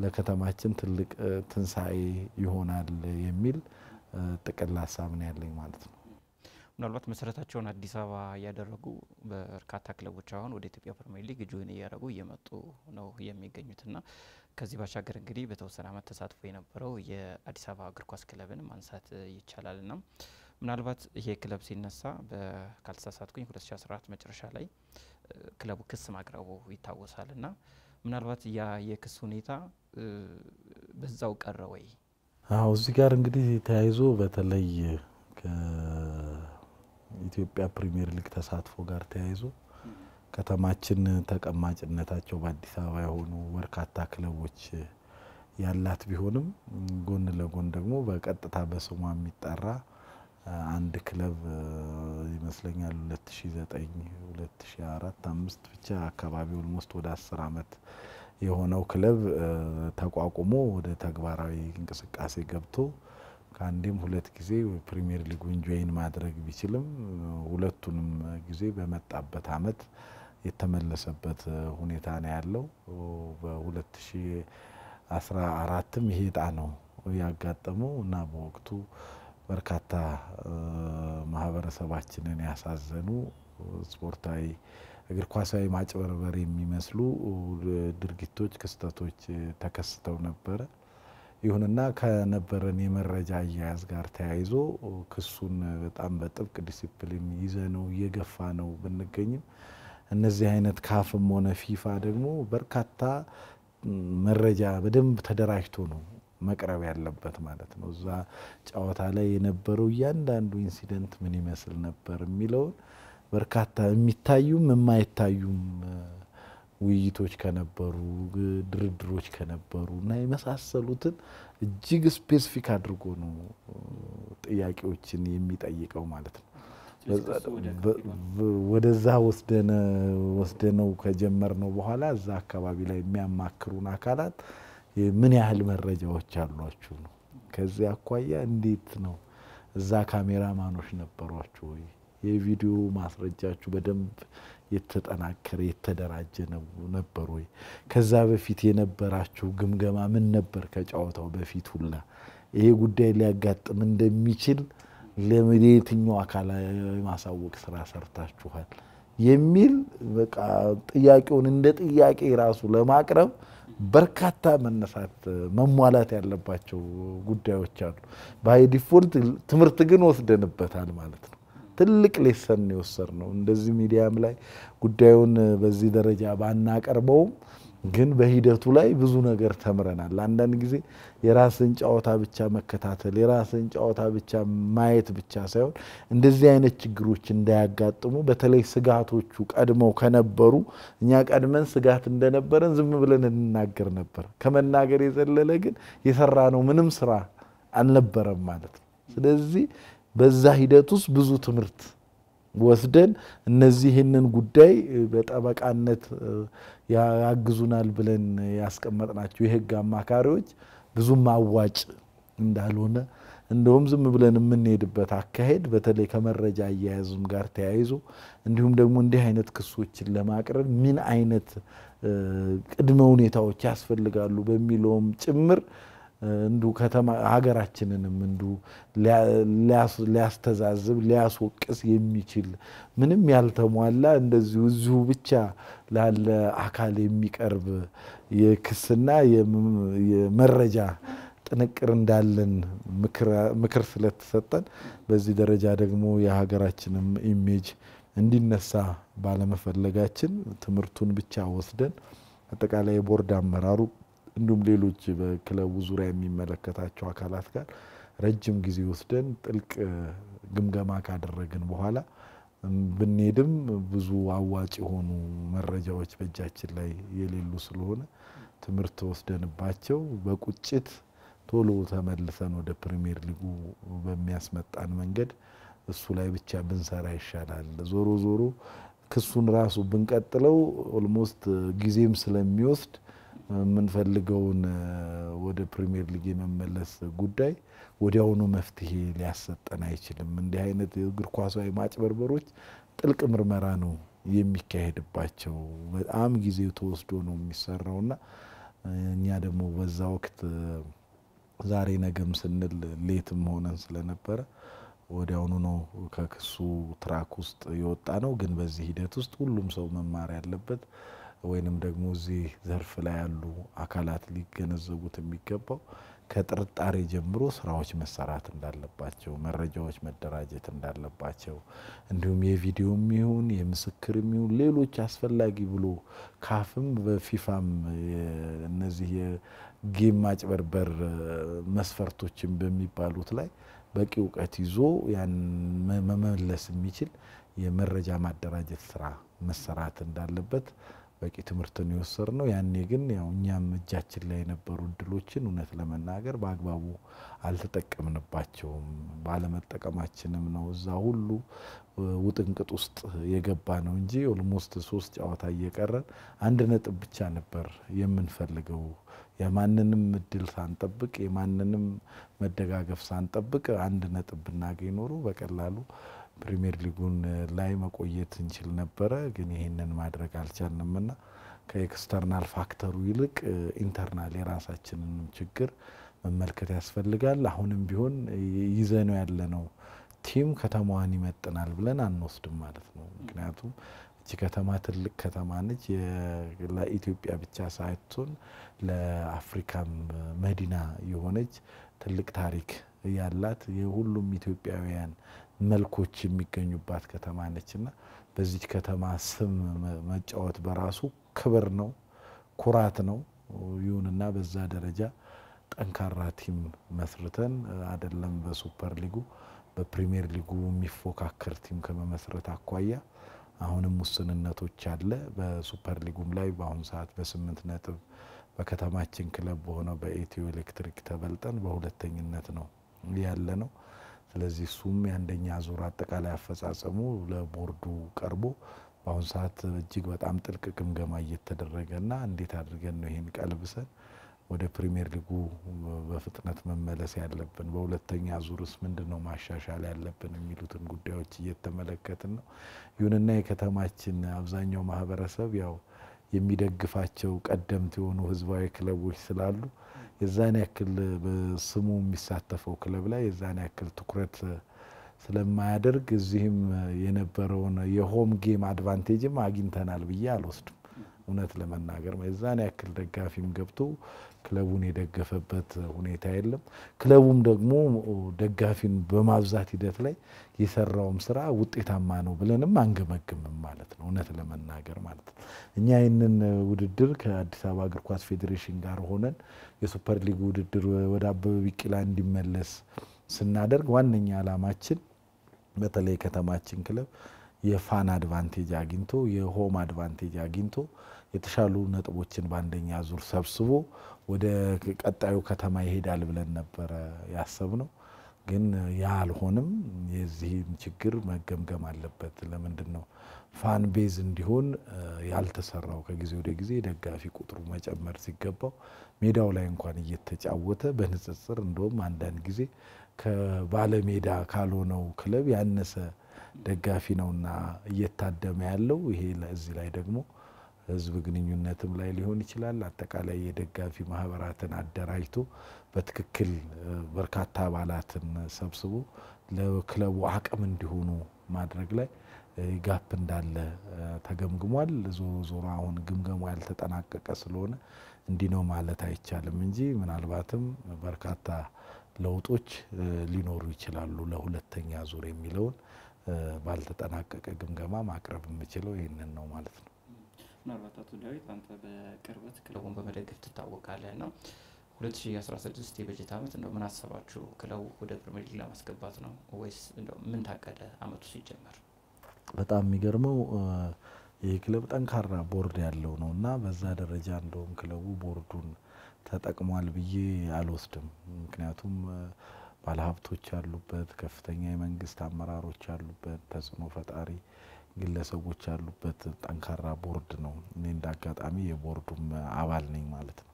ለከተማችን ትልቅ ትንሣኤ ይሆናል የሚል ጥቅል ሀሳብ ነው ያለኝ ማለት ነው። ምናልባት መሰረታቸውን አዲስ አበባ እያደረጉ በርካታ ክለቦች አሁን ወደ ኢትዮጵያ ፕሪሚየር ሊግ ጆይን እያደረጉ እየመጡ ነው የሚገኙትና ከዚህ ባሻገር እንግዲህ በተወሰነ ዓመት ተሳትፎ የነበረው የአዲስ አበባ እግር ኳስ ክለብን ማንሳት ይቻላልና ምናልባት ይሄ ክለብ ሲነሳ በካልተሳሳትኩኝ 2014 መጨረሻ ላይ ክለቡ ክስ ማቅረቡ ይታወሳል እና ምናልባት ያ የክስ ሁኔታ በዛው ቀረ ወይ? አዎ እዚህ ጋር እንግዲህ ተያይዞ በተለይ ከኢትዮጵያ ፕሪሚየር ሊግ ተሳትፎ ጋር ተያይዞ ከተማችን ተቀማጭነታቸው በአዲስ አበባ የሆኑ በርካታ ክለቦች ያላት ቢሆንም ጎን ለጎን ደግሞ በቀጥታ በስሟ የሚጠራ አንድ ክለብ ይመስለኛል 2009 2004 አምስት ብቻ አካባቢ ኦልሞስት ወደ 10 ዓመት የሆነው ክለብ ተቋቁሞ ወደ ተግባራዊ እንቅስቃሴ ገብቶ ከአንዴም ሁለት ጊዜ ፕሪሚየር ሊጉን ጆይን ማድረግ ቢችልም ሁለቱንም ጊዜ በመጣበት አመት የተመለሰበት ሁኔታ ነው ያለው። በ2014ም ይሄ ዕጣ ነው ያጋጠመው እና በወቅቱ በርካታ ማህበረሰባችንን ያሳዘኑ ስፖርታዊ እግር ኳሳዊ ማጭበርበር የሚመስሉ ድርጊቶች፣ ክስተቶች ተከስተው ነበረ። ይሁንና ከነበረን የመረጃ አያያዝ ጋር ተያይዞ ክሱን በጣም በጥብቅ ዲሲፕሊን ነው እየገፋ ነው ብንገኝም እነዚህ አይነት ካፍም ሆነ ፊፋ ደግሞ በርካታ መረጃ በደንብ ተደራጅቶ ነው መቅረብ ያለበት ማለት ነው። እዛ ጨዋታ ላይ የነበረው እያንዳንዱ ኢንሲደንት ምን ይመስል ነበር የሚለውን በርካታ የሚታዩም የማይታዩም ውይይቶች ከነበሩ፣ ድርድሮች ከነበሩ እና የመሳሰሉትን እጅግ ስፔሲፊክ አድርጎ ነው ጥያቄዎችን የሚጠይቀው ማለት ነው። ወደዛ ወስደነው ከጀመር ነው በኋላ እዛ አካባቢ ላይ የሚያማክሩን አካላት ምን ያህል መረጃዎች አሏችሁ ነው። ከዚህ አኳያ እንዴት ነው እዛ ካሜራማኖች ነበሯችሁ ወይ? የቪዲዮ ማስረጃችሁ በደንብ የተጠናከረ የተደራጀ ነበር ወይ? ከዛ በፊት የነበራችሁ ግምገማ ምን ነበር? ከጨዋታው በፊት ሁላ ይሄ ጉዳይ ሊያጋጥም እንደሚችል ለየትኛው አካል የማሳወቅ ስራ ሰርታችኋል? የሚል በቃ ጥያቄውን እንደ ጥያቄ ራሱ ለማቅረብ በርካታ መነሳት መሟላት ያለባቸው ጉዳዮች አሉ። ባይ ዲፎልት ትምህርት ግን ወስደንበታል ማለት ነው። ትልቅ ሌሰን የወሰድ ነው። እንደዚህ ሚዲያም ላይ ጉዳዩን በዚህ ደረጃ ባናቀርበውም ግን በሂደቱ ላይ ብዙ ነገር ተምረናል። አንዳንድ ጊዜ የራስን ጨዋታ ብቻ መከታተል፣ የራስን ጨዋታ ብቻ ማየት ብቻ ሳይሆን እንደዚህ አይነት ችግሮች እንዳያጋጥሙ በተለይ ስጋቶቹ ቀድመው ከነበሩ እኛ ቀድመን ስጋት እንደነበረን ዝም ብለን እንናገር ነበር። ከመናገር የዘለለ ግን የሰራ ነው ምንም ስራ አልነበረም ማለት ነው። ስለዚህ በዛ ሂደት ውስጥ ብዙ ትምህርት ወስደን እነዚህንን ጉዳይ በጠበቃነት ያግዙናል ብለን ያስቀመጥናቸው የህግ አማካሪዎች ብዙም አዋጭ እንዳልሆነ እንደውም ዝም ብለን የምንሄድበት አካሄድ በተለይ ከመረጃ አያያዙም ጋር ተያይዞ እንዲሁም ደግሞ እንዲህ አይነት ክሶችን ለማቅረብ ምን አይነት ቅድመ ሁኔታዎች ያስፈልጋሉ በሚለውም ጭምር እንዱ ከተማ ሀገራችንንም እንዱ ሊያስተዛዝብ ሊያስወቅስ የሚችል ምንም ያልተሟላ እንደዚሁ እዚሁ ብቻ ላለ አካል የሚቀርብ የክስና የመረጃ ጥንቅር እንዳለን ምክር ስለተሰጠን በዚህ ደረጃ ደግሞ የሀገራችንም ኢሜጅ እንዲነሳ ባለመፈለጋችን ትምህርቱን ብቻ ወስደን አጠቃላይ የቦርድ አመራሩ እንዲሁም ሌሎች በክለቡ ዙሪያ የሚመለከታቸው አካላት ጋር ረጅም ጊዜ ወስደን ጥልቅ ግምገማ ካደረግን በኋላ ብንሄድም ብዙ አዋጭ የሆኑ መረጃዎች በእጃችን ላይ የሌሉ ስለሆነ ትምህርት ወስደንባቸው በቁጭት ቶሎ ተመልሰን ወደ ፕሪሚየር ሊጉ በሚያስመጣን መንገድ እሱ ላይ ብቻ ብንሰራ ይሻላል። ዞሮ ዞሮ ክሱን ራሱ ብንቀጥለው ኦልሞስት ጊዜም ስለሚወስድ የምንፈልገውን ወደ ፕሪሚየር ሊግ የመመለስ ጉዳይ ወዲያውኑ መፍትሄ ሊያሰጠን አይችልም። እንዲህ አይነት እግር ኳሳዊ ማጭበርበሮች ጥልቅ ምርመራ ነው የሚካሄድባቸው። በጣም ጊዜ ተወስዶ ነው የሚሰራው እና እኛ ደግሞ በዛ ወቅት ዛሬ ነገም ስንል ሌትም ሆነን ስለነበረ ወዲያውኑ ነው ከክሱ ትራክ ውስጥ የወጣ ነው። ግን በዚህ ሂደት ውስጥ ሁሉም ሰው መማር ያለበት ወይንም ደግሞ እዚህ ዘርፍ ላይ ያሉ አካላት ሊገነዘቡት የሚገባው ከጥርጣሬ ጀምሮ ስራዎች መሰራት እንዳለባቸው፣ መረጃዎች መደራጀት እንዳለባቸው እንዲሁም የቪዲዮም ይሁን የምስክርም ይሁን ሌሎች አስፈላጊ ብሎ ካፍም በፊፋም እነዚህ የጌም ማጭበርበር መስፈርቶችን በሚባሉት ላይ በቂ እውቀት ይዞ ያን መመለስ የሚችል የመረጃ ማደራጀት ስራ መሰራት እንዳለበት በቂ ትምህርትን የወሰድ ነው። ያኔ ግን ያው እኛም እጃችን ላይ የነበሩ እድሎችን እውነት ለመናገር በአግባቡ አልተጠቀምንባቸውም። ባለመጠቀማችንም ነው እዛ ሁሉ ውጥንቅጥ ውስጥ የገባ ነው እንጂ ኦልሞስት ሶስት ጨዋታ እየቀረን አንድ ነጥብ ብቻ ነበር የምንፈልገው። የማንንም እድል ሳንጠብቅ፣ የማንንም መደጋገፍ ሳንጠብቅ አንድ ነጥብ ብናገኝ ኖሮ በቀላሉ ፕሪሚየር ሊጉን ላይ መቆየት እንችል ነበረ፣ ግን ይሄንን ማድረግ አልቻልንም ና ከኤክስተርናል ፋክተሩ ይልቅ ኢንተርናል የራሳችንን ችግር መመልከት ያስፈልጋል። አሁንም ቢሆን ይዘነው ያለነው ቲም ከተማዋን ይመጥናል ብለን አንወስድም ማለት ነው። ምክንያቱም እቺ ከተማ ትልቅ ከተማ ነች። ለኢትዮጵያ ብቻ ሳይሆን ለአፍሪካም መዲና የሆነች ትልቅ ታሪክ ያላት የሁሉም ኢትዮጵያውያን መልኮች የሚገኙባት ከተማ ነችና በዚች ከተማ ስም መጫወት በራሱ ክብር ነው፣ ኩራት ነው። ይሁንና በዛ ደረጃ ጠንካራ ቲም መስርተን አይደለም በሱፐር ሊጉ በፕሪሚየር ሊጉ የሚፎካከር ቲም ከመመስረት አኳያ አሁንም ውስንነቶች አለ። በሱፐር ሊጉም ላይ በአሁኑ ሰዓት በስምንት ነጥብ በከተማችን ክለብ በሆነው በኢትዮ ኤሌክትሪክ ተበልጠን በሁለተኝነት ነው ያለ ነው። ስለዚህ እሱም የአንደኛ ዙር አጠቃላይ አፈጻጸሙ ለቦርዱ ቀርቦ በአሁኑ ሰዓት እጅግ በጣም ጥልቅ ግምገማ እየተደረገና እንዴት አድርገን ነው ይህን ቀልብሰን ወደ ፕሪሚየር ሊጉ በፍጥነት መመለስ ያለብን፣ በሁለተኛ ዙርስ ምንድን ነው ማሻሻል ያለብን የሚሉትን ጉዳዮች እየተመለከትን ነው። ይሁንና የከተማችን አብዛኛው ማህበረሰብ ያው የሚደግፋቸው ቀደምት የሆኑ ህዝባዊ ክለቦች ስላሉ የዛን ያክል በስሙ የሚሳተፈው ክለብ ላይ የዛን ያክል ትኩረት ስለማያደርግ እዚህም የነበረውን የሆም ጌም አድቫንቴጅም አግኝተናል ብዬ አልወስድም። እውነት ለመናገር የዛን ያክል ደጋፊም ገብቶ ክለቡን የደገፈበት ሁኔታ የለም። ክለቡም ደግሞ ደጋፊን በማብዛት ሂደት ላይ የሰራውም ስራ ውጤታማ ነው ብለንም አንገመግምም ማለት ነው፣ እውነት ለመናገር ማለት ነው። እኛ ይህንን ውድድር ከአዲስ አበባ እግር ኳስ ፌዴሬሽን ጋር ሆነን የሱፐር ሊግ ውድድር ወደ አበበ ቢቂላ እንዲመለስ ስናደርግ ዋነኛ ዓላማችን በተለይ ከተማችን ክለብ የፋን አድቫንቴጅ አግኝቶ የሆም አድቫንቴጅ አግኝቶ የተሻሉ ነጥቦችን በአንደኛ ዙር ሰብስቦ ወደ ቀጣዩ ከተማ ይሄዳል ብለን ነበረ ያሰብ ነው። ግን ያ አልሆንም። የዚህም ችግር መገምገም አለበት። ለምንድን ነው ፋን ቤዝ እንዲሆን ያልተሰራው? ከጊዜ ወደ ጊዜ ደጋፊ ቁጥሩ መጨመር ሲገባው ሜዳው ላይ እንኳን እየተጫወተ በንጽጽር እንደውም አንዳንድ ጊዜ ከባለሜዳ ካልሆነው ክለብ ያነሰ ደጋፊ ነውና እየታደመ ያለው ይሄ እዚህ ላይ ደግሞ ህዝብ ግንኙነትም ላይ ሊሆን ይችላል። አጠቃላይ የደጋፊ ማህበራትን አደራጅቶ በትክክል በርካታ አባላትን ሰብስቦ ለክለቡ አቅም እንዲሆኑ ማድረግ ላይ ጋፕ እንዳለ ተገምግሟል። ዞሮ ዞሮ አሁን ግምገማ ያልተጠናቀቀ ስለሆነ እንዲህ ነው ማለት አይቻልም እንጂ ምናልባትም በርካታ ለውጦች ሊኖሩ ይችላሉ ለሁለተኛ ዙር የሚለውን ባልተጠናቀቀ ግምገማ ማቅረብ የምችለው ይህንን ነው ማለት ነው። ምናልባት አቶ ዳዊት አንተ በቅርበት ክለቡን በመደገፍ ትታወቃለህ እና 2016 የበጀት ዓመት እንደው ምን አሰባችሁ? ክለቡ ወደ ፕሪሚየር ሊግ ለማስገባት ነው ወይስ እንደው ምን ታቀደ አመቱ ሲጀመር? በጣም የሚገርመው ይህ ክለብ ጠንካራ ቦርድ ያለው ነው እና በዛ ደረጃ እንደውም ክለቡ ቦርዱን ተጠቅሟል ብዬ አልወስድም። ምክንያቱም ባለሀብቶች ያሉበት፣ ከፍተኛ የመንግስት አመራሮች ያሉበት፣ ተጽዕኖ ፈጣሪ ግለሰቦች ያሉበት ጠንካራ ቦርድ ነው። እኔ እንደ አጋጣሚ የቦርዱም አባል ነኝ ማለት ነው።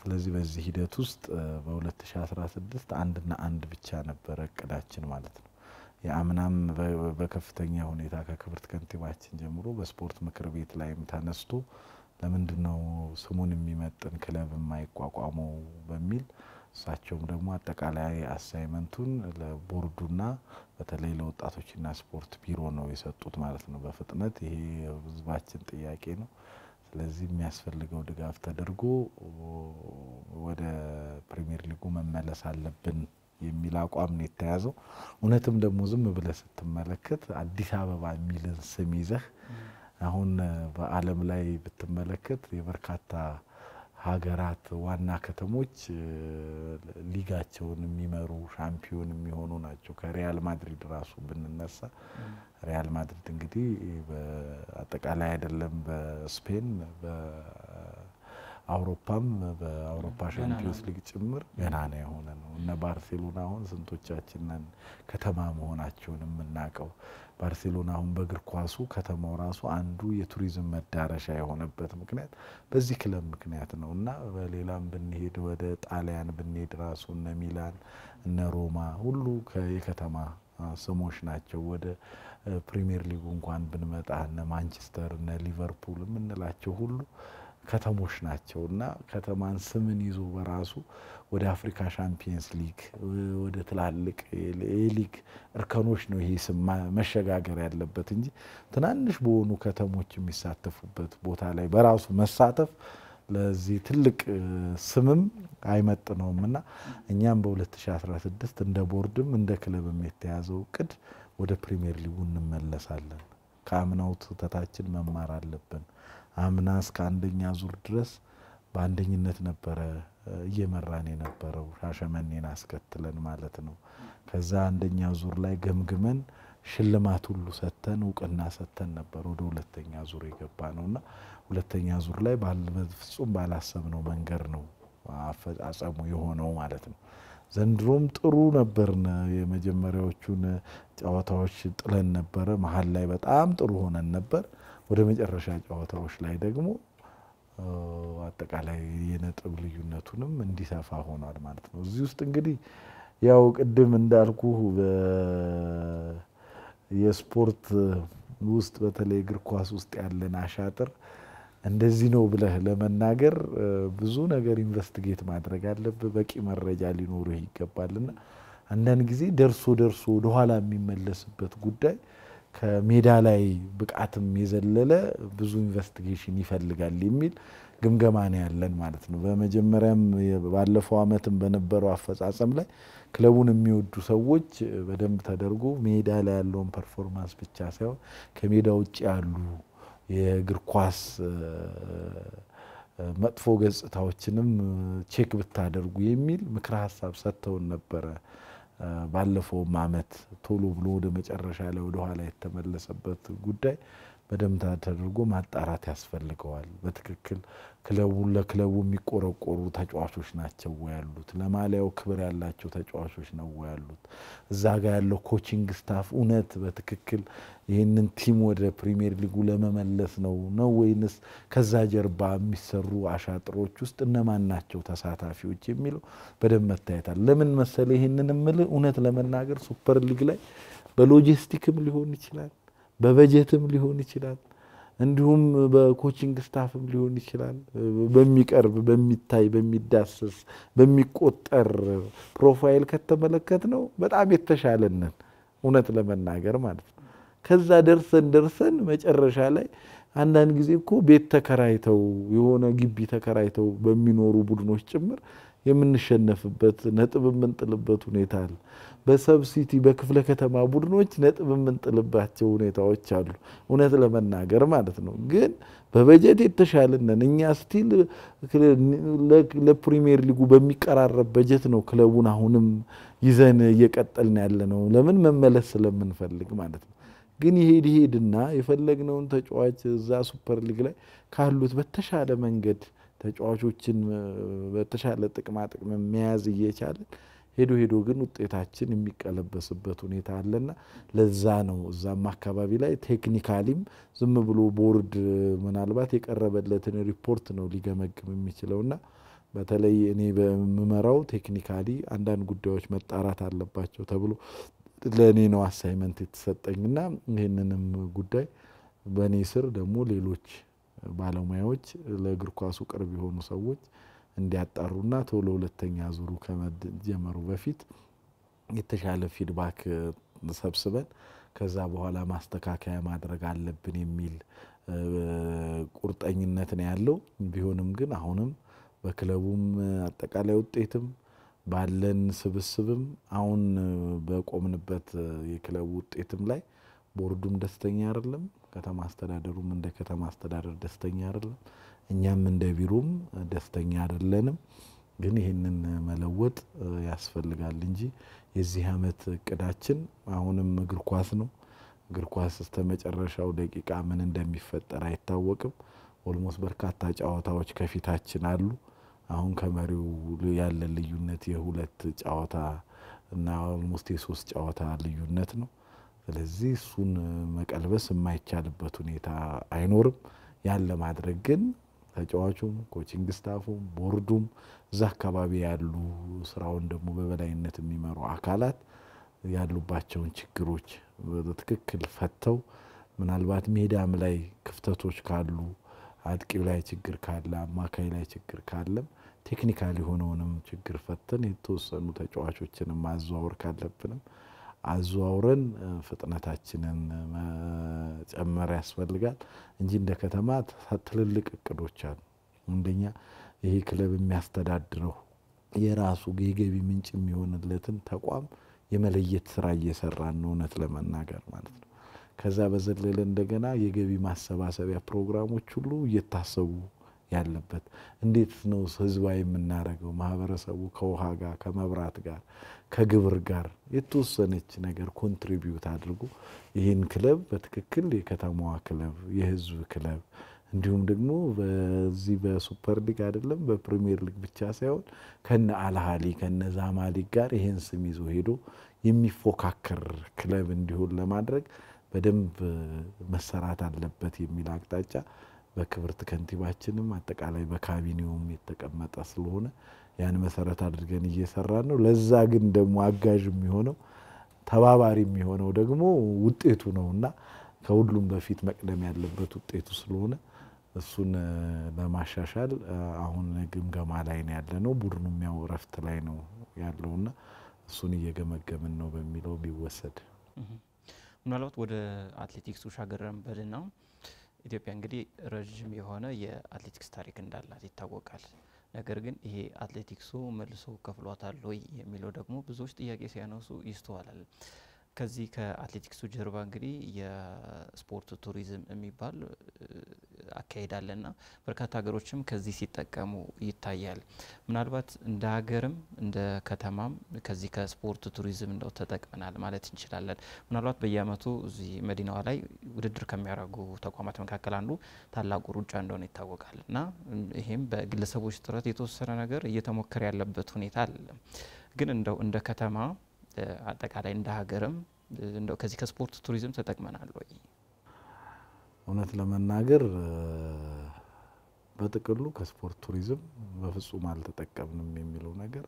ስለዚህ በዚህ ሂደት ውስጥ በ2016 አንድና አንድ ብቻ ነበረ እቅዳችን ማለት ነው። የአምናም በከፍተኛ ሁኔታ ከክብርት ከንቲባችን ጀምሮ በስፖርት ምክር ቤት ላይም ተነስቶ ለምንድን ነው ስሙን የሚመጥን ክለብ የማይቋቋመው በሚል እሳቸውም ደግሞ አጠቃላይ አሳይመንቱን ለቦርዱና በተለይ ለወጣቶችና ስፖርት ቢሮ ነው የሰጡት ማለት ነው። በፍጥነት ይሄ ህዝባችን ጥያቄ ነው። ስለዚህ የሚያስፈልገው ድጋፍ ተደርጎ ወደ ፕሪሚየር ሊጉ መመለስ አለብን የሚል አቋም ነው የተያዘው። እውነትም ደግሞ ዝም ብለህ ስትመለከት አዲስ አበባ የሚልን ስም ይዘህ አሁን በዓለም ላይ ብትመለከት የበርካታ ሀገራት ዋና ከተሞች ሊጋቸውን የሚመሩ ሻምፒዮን የሚሆኑ ናቸው። ከሪያል ማድሪድ ራሱ ብንነሳ ሪያል ማድሪድ እንግዲህ በአጠቃላይ አይደለም በስፔን በአውሮፓም በአውሮፓ ሻምፒዮንስ ሊግ ጭምር ገናና የሆነ ነው። እነ ባርሴሎና አሁን ስንቶቻችንን ከተማ መሆናቸውን የምናውቀው ባርሴሎና አሁን በእግር ኳሱ ከተማው ራሱ አንዱ የቱሪዝም መዳረሻ የሆነበት ምክንያት በዚህ ክለብ ምክንያት ነው እና በሌላም ብንሄድ ወደ ጣሊያን ብንሄድ ራሱ እነ ሚላን እነ ሮማ ሁሉ የከተማ ስሞች ናቸው። ወደ ፕሪሚየር ሊጉ እንኳን ብንመጣ እነ ማንቸስተር እነ ሊቨርፑል የምንላቸው ሁሉ ከተሞች ናቸው እና ከተማን ስምን ይዞ በራሱ ወደ አፍሪካ ሻምፒየንስ ሊግ ወደ ትላልቅ የሊግ እርከኖች ነው ይሄ ስም መሸጋገር ያለበት እንጂ ትናንሽ በሆኑ ከተሞች የሚሳተፉበት ቦታ ላይ በራሱ መሳተፍ ለዚህ ትልቅ ስምም አይመጥነውም እና እኛም በ2016 እንደ ቦርድም እንደ ክለብም የተያዘው እቅድ ወደ ፕሪሚየር ሊጉ እንመለሳለን። ከአምናው ስህተታችን መማር አለብን። አምና እስከ አንደኛ ዙር ድረስ በአንደኝነት ነበረ እየመራን የነበረው ሻሸመኔን አስከትለን ማለት ነው። ከዛ አንደኛ ዙር ላይ ገምግመን ሽልማት ሁሉ ሰጥተን እውቅና ሰጥተን ነበር ወደ ሁለተኛ ዙር የገባ ነውና ሁለተኛ ዙር ላይ በፍጹም ባላሰብነው መንገድ ነው አፈጻጸሙ የሆነው ማለት ነው። ዘንድሮም ጥሩ ነበርን። የመጀመሪያዎቹን ጨዋታዎች ጥለን ነበረ፣ መሀል ላይ በጣም ጥሩ ሆነን ነበር። ወደ መጨረሻ ጨዋታዎች ላይ ደግሞ አጠቃላይ የነጥብ ልዩነቱንም እንዲሰፋ ሆኗል ማለት ነው። እዚህ ውስጥ እንግዲህ ያው ቅድም እንዳልኩ የስፖርት ውስጥ በተለይ እግር ኳስ ውስጥ ያለን አሻጥር እንደዚህ ነው ብለህ ለመናገር ብዙ ነገር ኢንቨስቲጌት ማድረግ አለብህ። በቂ መረጃ ሊኖርህ ይገባልና አንዳንድ ጊዜ ደርሶ ደርሶ ወደኋላ የሚመለስበት ጉዳይ ከሜዳ ላይ ብቃትም የዘለለ ብዙ ኢንቨስቲጌሽን ይፈልጋል የሚል ግምገማ ነው ያለን ማለት ነው። በመጀመሪያም ባለፈው ዓመትም በነበረው አፈጻጸም ላይ ክለቡን የሚወዱ ሰዎች በደንብ ተደርጎ ሜዳ ላይ ያለውን ፐርፎርማንስ ብቻ ሳይሆን ከሜዳ ውጭ ያሉ የእግር ኳስ መጥፎ ገጽታዎችንም ቼክ ብታደርጉ የሚል ምክረ ሀሳብ ሰጥተውን ነበረ። ባለፈውም አመት ቶሎ ብሎ ወደ መጨረሻ ላይ ወደኋላ የተመለሰበት ጉዳይ በደንብ ተደርጎ ማጣራት ያስፈልገዋል። በትክክል ክለቡ ለክለቡ የሚቆረቆሩ ተጫዋቾች ናቸው ያሉት? ለማሊያው ክብር ያላቸው ተጫዋቾች ነው ያሉት? እዛ ጋር ያለው ኮቺንግ ስታፍ እውነት በትክክል ይህንን ቲም ወደ ፕሪሚየር ሊጉ ለመመለስ ነው ነው ወይንስ ከዛ ጀርባ የሚሰሩ አሻጥሮች ውስጥ እነማን ናቸው ተሳታፊዎች የሚለው በደንብ መታየታል። ለምን መሰለ ይህንን ምል እውነት ለመናገር ሱፐር ሊግ ላይ በሎጂስቲክም ሊሆን ይችላል በበጀትም ሊሆን ይችላል፣ እንዲሁም በኮቺንግ ስታፍም ሊሆን ይችላል። በሚቀርብ በሚታይ በሚዳሰስ በሚቆጠር ፕሮፋይል ከተመለከት ነው በጣም የተሻለንን እውነት ለመናገር ማለት ነው። ከዛ ደርሰን ደርሰን መጨረሻ ላይ አንዳንድ ጊዜ እኮ ቤት ተከራይተው የሆነ ግቢ ተከራይተው በሚኖሩ ቡድኖች ጭምር የምንሸነፍበት ነጥብ የምንጥልበት ሁኔታ አለ። በሰብሲቲ በክፍለ ከተማ ቡድኖች ነጥብ የምንጥልባቸው ሁኔታዎች አሉ። እውነት ለመናገር ማለት ነው። ግን በበጀት የተሻልነን እኛ ስቲል ለፕሪሚየር ሊጉ በሚቀራረብ በጀት ነው ክለቡን አሁንም ይዘን እየቀጠልን ያለ ነው። ለምን መመለስ ስለምንፈልግ ማለት ነው። ግን ይሄድ ይሄድና የፈለግነውን ተጫዋች እዛ ሱፐር ሊግ ላይ ካሉት በተሻለ መንገድ ተጫዋቾችን በተሻለ ጥቅማ ጥቅም መያዝ እየቻለን ሄዶ ሄዶ ግን ውጤታችን የሚቀለበስበት ሁኔታ አለና ለዛ ነው እዛም አካባቢ ላይ ቴክኒካሊም ዝም ብሎ ቦርድ ምናልባት የቀረበለትን ሪፖርት ነው ሊገመግም የሚችለውና በተለይ እኔ በምመራው ቴክኒካሊ አንዳንድ ጉዳዮች መጣራት አለባቸው ተብሎ ለእኔ ነው አሳይመንት የተሰጠኝና ይህንንም ጉዳይ በእኔ ስር ደግሞ ሌሎች ባለሙያዎች ለእግር ኳሱ ቅርብ የሆኑ ሰዎች እንዲያጣሩና ቶሎ ሁለተኛ ዙሩ ከመጀመሩ በፊት የተሻለ ፊድባክ ሰብስበን ከዛ በኋላ ማስተካከያ ማድረግ አለብን የሚል ቁርጠኝነት ነው ያለው። ቢሆንም ግን አሁንም በክለቡም አጠቃላይ ውጤትም ባለን ስብስብም አሁን በቆምንበት የክለቡ ውጤትም ላይ ቦርዱም ደስተኛ አይደለም። ከተማ አስተዳደሩም እንደ ከተማ አስተዳደር ደስተኛ አይደለም፣ እኛም እንደ ቢሮም ደስተኛ አይደለንም። ግን ይህንን መለወጥ ያስፈልጋል እንጂ የዚህ አመት እቅዳችን አሁንም እግር ኳስ ነው። እግር ኳስ እስተ መጨረሻው ደቂቃ ምን እንደሚፈጠር አይታወቅም። ኦልሞስት በርካታ ጨዋታዎች ከፊታችን አሉ። አሁን ከመሪው ያለን ልዩነት የሁለት ጨዋታ እና ኦልሞስት የሶስት ጨዋታ ልዩነት ነው። ስለዚህ እሱን መቀልበስ የማይቻልበት ሁኔታ አይኖርም። ያን ለማድረግ ግን ተጫዋቹም፣ ኮቺንግ ስታፉም፣ ቦርዱም እዛ አካባቢ ያሉ ስራውን ደግሞ በበላይነት የሚመሩ አካላት ያሉባቸውን ችግሮች በትክክል ፈተው ምናልባት ሜዳም ላይ ክፍተቶች ካሉ አጥቂው ላይ ችግር ካለ አማካይ ላይ ችግር ካለም ቴክኒካል የሆነውንም ችግር ፈተን የተወሰኑ ተጫዋቾችንም ማዘዋወር ካለብንም አዘዋውረን ፍጥነታችንን መጨመር ያስፈልጋል እንጂ እንደ ከተማ ትልልቅ እቅዶች አሉ። አንደኛ ይሄ ክለብ የሚያስተዳድረው የራሱ የገቢ ምንጭ የሚሆንለትን ተቋም የመለየት ስራ እየሰራን ነው፣ እውነት ለመናገር ማለት ነው። ከዛ በዘለለ እንደገና የገቢ ማሰባሰቢያ ፕሮግራሞች ሁሉ እየታሰቡ ያለበት እንዴት ነው ህዝባዊ የምናደርገው ማህበረሰቡ ከውሃ ጋር ከመብራት ጋር ከግብር ጋር የተወሰነች ነገር ኮንትሪቢዩት አድርጎ ይህን ክለብ በትክክል የከተማዋ ክለብ፣ የህዝብ ክለብ እንዲሁም ደግሞ በዚህ በሱፐር ሊግ አይደለም በፕሪሚየር ሊግ ብቻ ሳይሆን ከነ አልሃሊ ከነ ዛማሊግ ጋር ይህን ስም ይዞ ሄዶ የሚፎካከር ክለብ እንዲሆን ለማድረግ በደንብ መሰራት አለበት የሚል አቅጣጫ በክብርት ከንቲባችንም አጠቃላይ በካቢኔውም የተቀመጠ ስለሆነ ያን መሰረት አድርገን እየሰራ ነው። ለዛ ግን ደግሞ አጋዥ የሚሆነው ተባባሪ የሚሆነው ደግሞ ውጤቱ ነው እና ከሁሉም በፊት መቅደም ያለበት ውጤቱ ስለሆነ እሱን ለማሻሻል አሁን ግምገማ ላይ ነው ያለ ነው። ቡድኑም ያው እረፍት ላይ ነው ያለውና እሱን እየገመገምን ነው በሚለው ቢወሰድ ምናልባት ወደ አትሌቲክሱ ሻገረን በልና ኢትዮጵያ እንግዲህ ረዥም የሆነ የአትሌቲክስ ታሪክ እንዳላት ይታወቃል። ነገር ግን ይሄ አትሌቲክሱ መልሶ ከፍሏታል ወይ የሚለው ደግሞ ብዙዎች ጥያቄ ሲያነሱ ይስተዋላል። ከዚህ ከአትሌቲክሱ ጀርባ እንግዲህ የስፖርት ቱሪዝም የሚባል አካሄድ አለና በርካታ ሀገሮችም ከዚህ ሲጠቀሙ ይታያል። ምናልባት እንደ ሀገርም እንደ ከተማም ከዚህ ከስፖርት ቱሪዝም እንደው ተጠቅመናል ማለት እንችላለን። ምናልባት በየአመቱ እዚህ መዲናዋ ላይ ውድድር ከሚያደርጉ ተቋማት መካከል አንዱ ታላቁ ሩጫ እንደሆነ ይታወቃል እና ይሄም በግለሰቦች ጥረት የተወሰነ ነገር እየተሞከረ ያለበት ሁኔታ አለ። ግን እንደው እንደ ከተማ አጠቃላይ እንደ ሀገርም እንደው ከዚህ ከስፖርት ቱሪዝም ተጠቅመናል ወይ? እውነት ለመናገር በጥቅሉ ከስፖርት ቱሪዝም በፍጹም አልተጠቀምንም የሚለው ነገር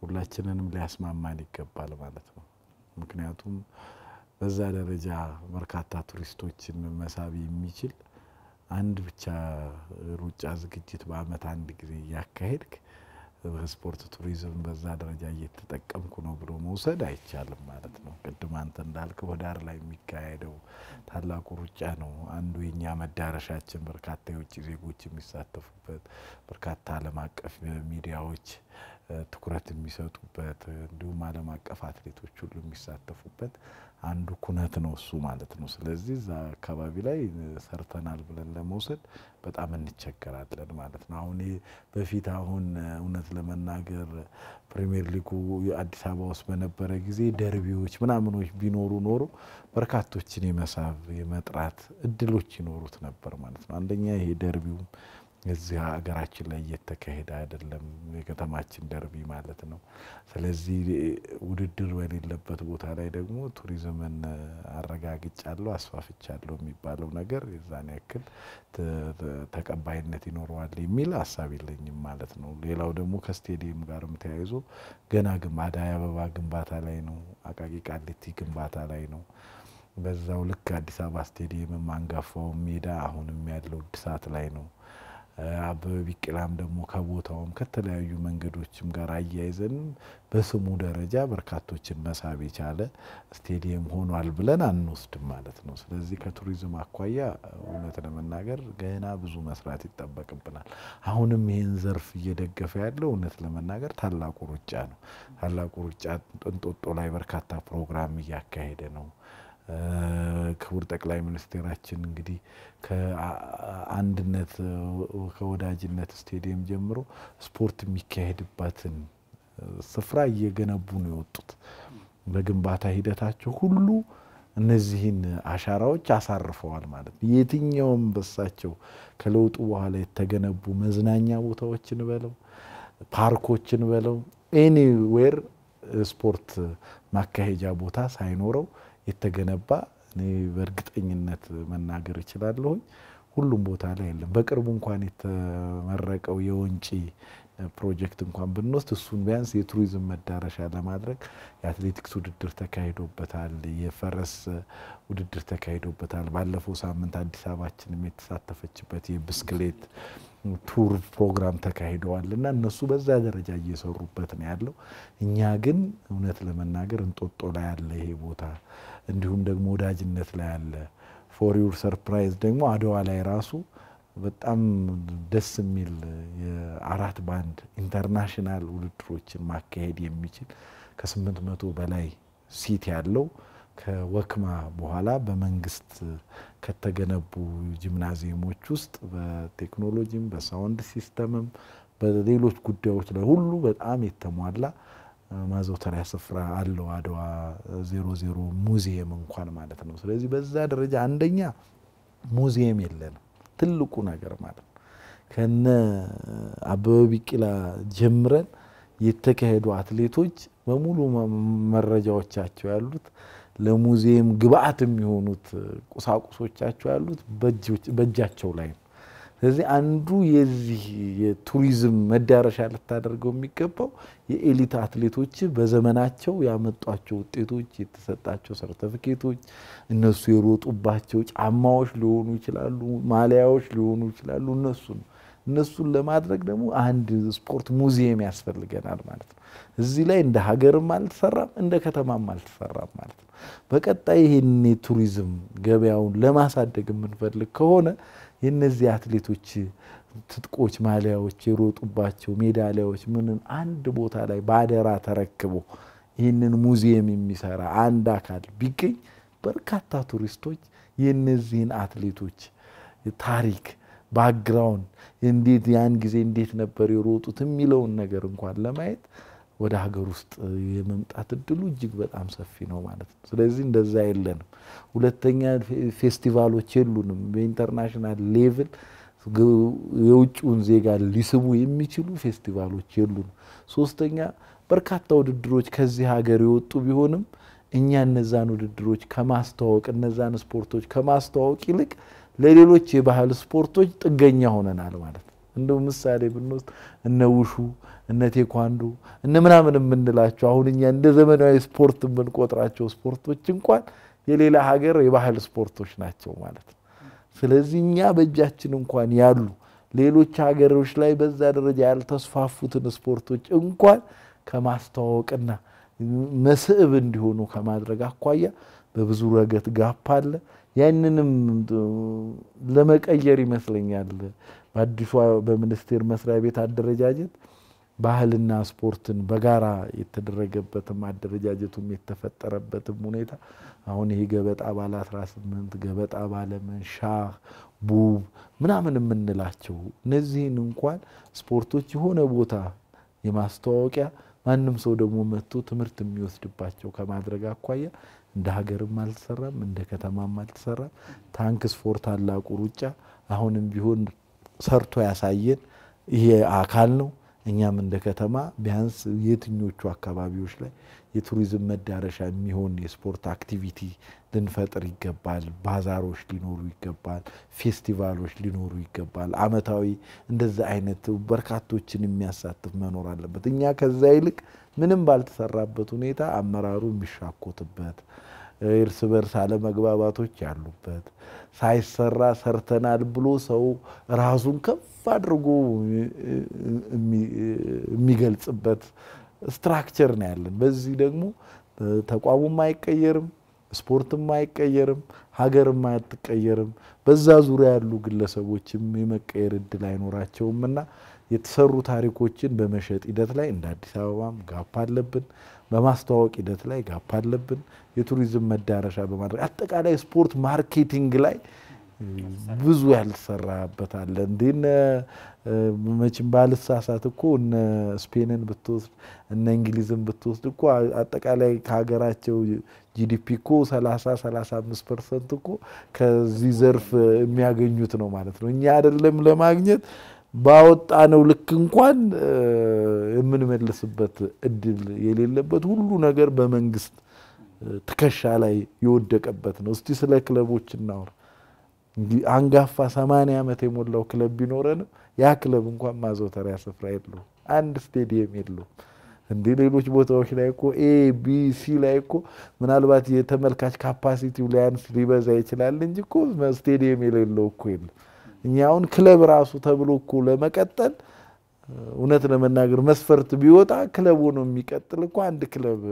ሁላችንንም ሊያስማማን ይገባል ማለት ነው። ምክንያቱም በዛ ደረጃ በርካታ ቱሪስቶችን መሳብ የሚችል አንድ ብቻ ሩጫ ዝግጅት በአመት አንድ ጊዜ እያካሄድክ ስፖርት ቱሪዝም በዛ ደረጃ እየተጠቀምኩ ነው ብሎ መውሰድ አይቻልም ማለት ነው። ቅድም አንተ እንዳልክ ህዳር ላይ የሚካሄደው ታላቁ ሩጫ ነው አንዱ የኛ መዳረሻችን፣ በርካታ የውጭ ዜጎች የሚሳተፉበት በርካታ ዓለም አቀፍ ሚዲያዎች ትኩረት የሚሰጡበት እንዲሁም ዓለም አቀፍ አትሌቶች ሁሉ የሚሳተፉበት አንዱ ኩነት ነው እሱ ማለት ነው። ስለዚህ እዛ አካባቢ ላይ ሰርተናል ብለን ለመውሰድ በጣም እንቸገራለን ማለት ነው። አሁን በፊት አሁን እውነት ለመናገር ፕሪሚየር ሊጉ አዲስ አበባ ውስጥ በነበረ ጊዜ ደርቢዎች ምናምኖች ቢኖሩ ኖሮ በርካቶችን የመሳብ የመጥራት እድሎች ይኖሩት ነበር ማለት ነው። አንደኛ ይሄ ደርቢውም እዚህ ሀገራችን ላይ እየተካሄደ አይደለም፣ የከተማችን ደርቢ ማለት ነው። ስለዚህ ውድድር በሌለበት ቦታ ላይ ደግሞ ቱሪዝምን አረጋግጫለሁ አስፋፍቻለሁ የሚባለው ነገር የዛን ያክል ተቀባይነት ይኖረዋል የሚል ሀሳብ የለኝም ማለት ነው። ሌላው ደግሞ ከስቴዲየም ጋርም ተያይዞ ገና አደይ አበባ ግንባታ ላይ ነው፣ አቃቂ ቃሊቲ ግንባታ ላይ ነው። በዛው ልክ አዲስ አበባ ስቴዲየምም አንጋፋው ሜዳ አሁንም ያለው እድሳት ላይ ነው። አበበ ቢቂላም ደግሞ ከቦታውም ከተለያዩ መንገዶችም ጋር አያይዘን በስሙ ደረጃ በርካቶችን መሳብ የቻለ ስቴዲየም ሆኗል ብለን አንወስድም ማለት ነው። ስለዚህ ከቱሪዝም አኳያ እውነት ለመናገር ገና ብዙ መስራት ይጠበቅብናል። አሁንም ይህን ዘርፍ እየደገፈ ያለው እውነት ለመናገር ታላቁ ሩጫ ነው። ታላቁ ሩጫ እንጦጦ ላይ በርካታ ፕሮግራም እያካሄደ ነው። ክቡር ጠቅላይ ሚኒስቴራችን እንግዲህ ከአንድነት ከወዳጅነት ስቴዲየም ጀምሮ ስፖርት የሚካሄድባትን ስፍራ እየገነቡ ነው የወጡት። በግንባታ ሂደታቸው ሁሉ እነዚህን አሻራዎች አሳርፈዋል ማለት ነው። የትኛውም በሳቸው ከለውጡ በኋላ የተገነቡ መዝናኛ ቦታዎችን በለው ፓርኮችን በለው ኤኒዌር ስፖርት ማካሄጃ ቦታ ሳይኖረው የተገነባ እኔ በእርግጠኝነት መናገር እችላለሁኝ። ሁሉም ቦታ ላይ የለም። በቅርቡ እንኳን የተመረቀው የወንጪ ፕሮጀክት እንኳን ብንወስድ እሱን ቢያንስ የቱሪዝም መዳረሻ ለማድረግ የአትሌቲክስ ውድድር ተካሂዶበታል። የፈረስ ውድድር ተካሂዶበታል። ባለፈው ሳምንት አዲስ አበባችንም የተሳተፈችበት የብስክሌት ቱር ፕሮግራም ተካሂደዋል እና እነሱ በዛ ደረጃ እየሰሩበት ነው ያለው። እኛ ግን እውነት ለመናገር እንጦጦ ላይ ያለ ይሄ ቦታ እንዲሁም ደግሞ ወዳጅነት ላይ አለ። ፎር ዩር ሰርፕራይዝ ደግሞ አድዋ ላይ ራሱ በጣም ደስ የሚል የአራት ባንድ ኢንተርናሽናል ውድድሮችን ማካሄድ የሚችል ከስምንት መቶ በላይ ሲት ያለው ከወክማ በኋላ በመንግስት ከተገነቡ ጂምናዚየሞች ውስጥ በቴክኖሎጂም በሳውንድ ሲስተምም በሌሎች ጉዳዮች ላይ ሁሉ በጣም የተሟላ ማዘውተሪያ ስፍራ አለው አድዋ ዜሮ ዜሮ ሙዚየም እንኳን ማለት ነው። ስለዚህ በዛ ደረጃ አንደኛ ሙዚየም የለንም ትልቁ ነገር ማለት ነው። ከነ አበበ ቢቂላ ጀምረን የተካሄዱ አትሌቶች በሙሉ መረጃዎቻቸው ያሉት ለሙዚየም ግብአት የሚሆኑት ቁሳቁሶቻቸው ያሉት በእጃቸው ላይ ነው። ስለዚህ አንዱ የዚህ የቱሪዝም መዳረሻ ልታደርገው የሚገባው የኤሊት አትሌቶች በዘመናቸው ያመጧቸው ውጤቶች፣ የተሰጣቸው ሰርተፍኬቶች እነሱ የሮጡባቸው ጫማዎች ሊሆኑ ይችላሉ፣ ማሊያዎች ሊሆኑ ይችላሉ። እነሱ ነው። እነሱን ለማድረግ ደግሞ አንድ ስፖርት ሙዚየም ያስፈልገናል ማለት ነው። እዚህ ላይ እንደ ሀገርም አልተሰራም፣ እንደ ከተማም አልተሰራም ማለት ነው። በቀጣይ ይህን የቱሪዝም ገበያውን ለማሳደግ የምንፈልግ ከሆነ የእነዚህ አትሌቶች ትጥቆች፣ ማሊያዎች፣ የሮጡባቸው ሜዳሊያዎች ምንን አንድ ቦታ ላይ በአደራ ተረክቦ ይህንን ሙዚየም የሚሰራ አንድ አካል ቢገኝ በርካታ ቱሪስቶች የነዚህን አትሌቶች ታሪክ ባክግራውንድ እንዴት ያን ጊዜ እንዴት ነበር የሮጡት የሚለውን ነገር እንኳን ለማየት ወደ ሀገር ውስጥ የመምጣት እድሉ እጅግ በጣም ሰፊ ነው ማለት ነው። ስለዚህ እንደዛ የለንም። ሁለተኛ ፌስቲቫሎች የሉንም። በኢንተርናሽናል ሌቭል የውጭውን ዜጋ ሊስቡ የሚችሉ ፌስቲቫሎች የሉንም። ሶስተኛ በርካታ ውድድሮች ከዚህ ሀገር የወጡ ቢሆንም እኛ እነዛን ውድድሮች ከማስተዋወቅ እነዛን ስፖርቶች ከማስተዋወቅ ይልቅ ለሌሎች የባህል ስፖርቶች ጥገኛ ሆነናል ማለት ነው። እንደው ምሳሌ ብንወስድ እነ ውሹ እነ ቴኳንዶ እነ ምናምን የምንላቸው አሁን እኛ እንደ ዘመናዊ ስፖርት የምንቆጥራቸው ስፖርቶች እንኳን የሌላ ሀገር የባህል ስፖርቶች ናቸው ማለት ነው። ስለዚህ እኛ በእጃችን እንኳን ያሉ ሌሎች ሀገሮች ላይ በዛ ደረጃ ያልተስፋፉትን ስፖርቶች እንኳን ከማስተዋወቅና መስህብ እንዲሆኑ ከማድረግ አኳያ በብዙ ረገድ ጋፕ አለ። ያንንም ለመቀየር ይመስለኛል በአዲሷ በሚኒስቴር መስሪያ ቤት አደረጃጀት ባህልና ስፖርትን በጋራ የተደረገበትም አደረጃጀቱም የተፈጠረበትም ሁኔታ አሁን ይሄ ገበጣ ባለ 18 ገበጣ ባለምን ሻህ ቡብ ምናምን የምንላቸው እነዚህን እንኳን ስፖርቶች የሆነ ቦታ የማስተዋወቂያ ማንም ሰው ደግሞ መጥቶ ትምህርት የሚወስድባቸው ከማድረግ አኳያ እንደ ሀገርም አልተሰራም፣ እንደ ከተማም አልተሰራም። ታንክ ስፖርት ታላቁ ሩጫ አሁንም ቢሆን ሰርቶ ያሳየን ይሄ አካል ነው። እኛም እንደ ከተማ ቢያንስ የትኞቹ አካባቢዎች ላይ የቱሪዝም መዳረሻ የሚሆን የስፖርት አክቲቪቲ ልንፈጥር ይገባል። ባዛሮች ሊኖሩ ይገባል። ፌስቲቫሎች ሊኖሩ ይገባል። አመታዊ እንደዛ አይነት በርካቶችን የሚያሳትፍ መኖር አለበት። እኛ ከዛ ይልቅ ምንም ባልተሰራበት ሁኔታ አመራሩ የሚሻኮትበት እርስ በርስ አለመግባባቶች ያሉበት ሳይሰራ ሰርተናል ብሎ ሰው ራሱን ከፍ አድርጎ የሚገልጽበት ስትራክቸር ነው ያለን። በዚህ ደግሞ ተቋሙም አይቀየርም፣ ስፖርትም አይቀየርም፣ ሀገርም አትቀየርም። በዛ ዙሪያ ያሉ ግለሰቦችም የመቀየር እድል አይኖራቸውም እና የተሰሩ ታሪኮችን በመሸጥ ሂደት ላይ እንደ አዲስ አበባም ጋፕ አለብን። በማስተዋወቅ ሂደት ላይ ጋፕ አለብን። የቱሪዝም መዳረሻ በማድረግ አጠቃላይ ስፖርት ማርኬቲንግ ላይ ብዙ ያልተሰራበት አለ። እንዴነ መቼም ባልሳሳት እኮ እነ ስፔንን ብትወስድ እነ እንግሊዝን ብትወስድ እኮ አጠቃላይ ከሀገራቸው ጂዲፒ እኮ 30 35 ፐርሰንት እኮ ከዚህ ዘርፍ የሚያገኙት ነው ማለት ነው። እኛ አይደለም ለማግኘት ባወጣ ነው ልክ እንኳን የምንመልስበት እድል የሌለበት ሁሉ ነገር በመንግስት ትከሻ ላይ የወደቀበት ነው። እስቲ ስለ ክለቦች እናወራ። አንጋፋ ሰማንያ ዓመት የሞላው ክለብ ቢኖረንም ያ ክለብ እንኳን ማዘውተሪያ ስፍራ የለውም። አንድ ስቴዲየም የለውም። እንዲህ ሌሎች ቦታዎች ላይ እኮ ኤ ቢ ሲ ላይ እኮ ምናልባት የተመልካች ካፓሲቲው ሊያንስ ሊበዛ ይችላል እንጂ እኮ ስቴዲየም የሌለው እኮ የለ እኛ አሁን ክለብ ራሱ ተብሎ እኮ ለመቀጠል እውነት ለመናገር መስፈርት ቢወጣ ክለብ ሆኖ የሚቀጥል እኮ አንድ ክለብ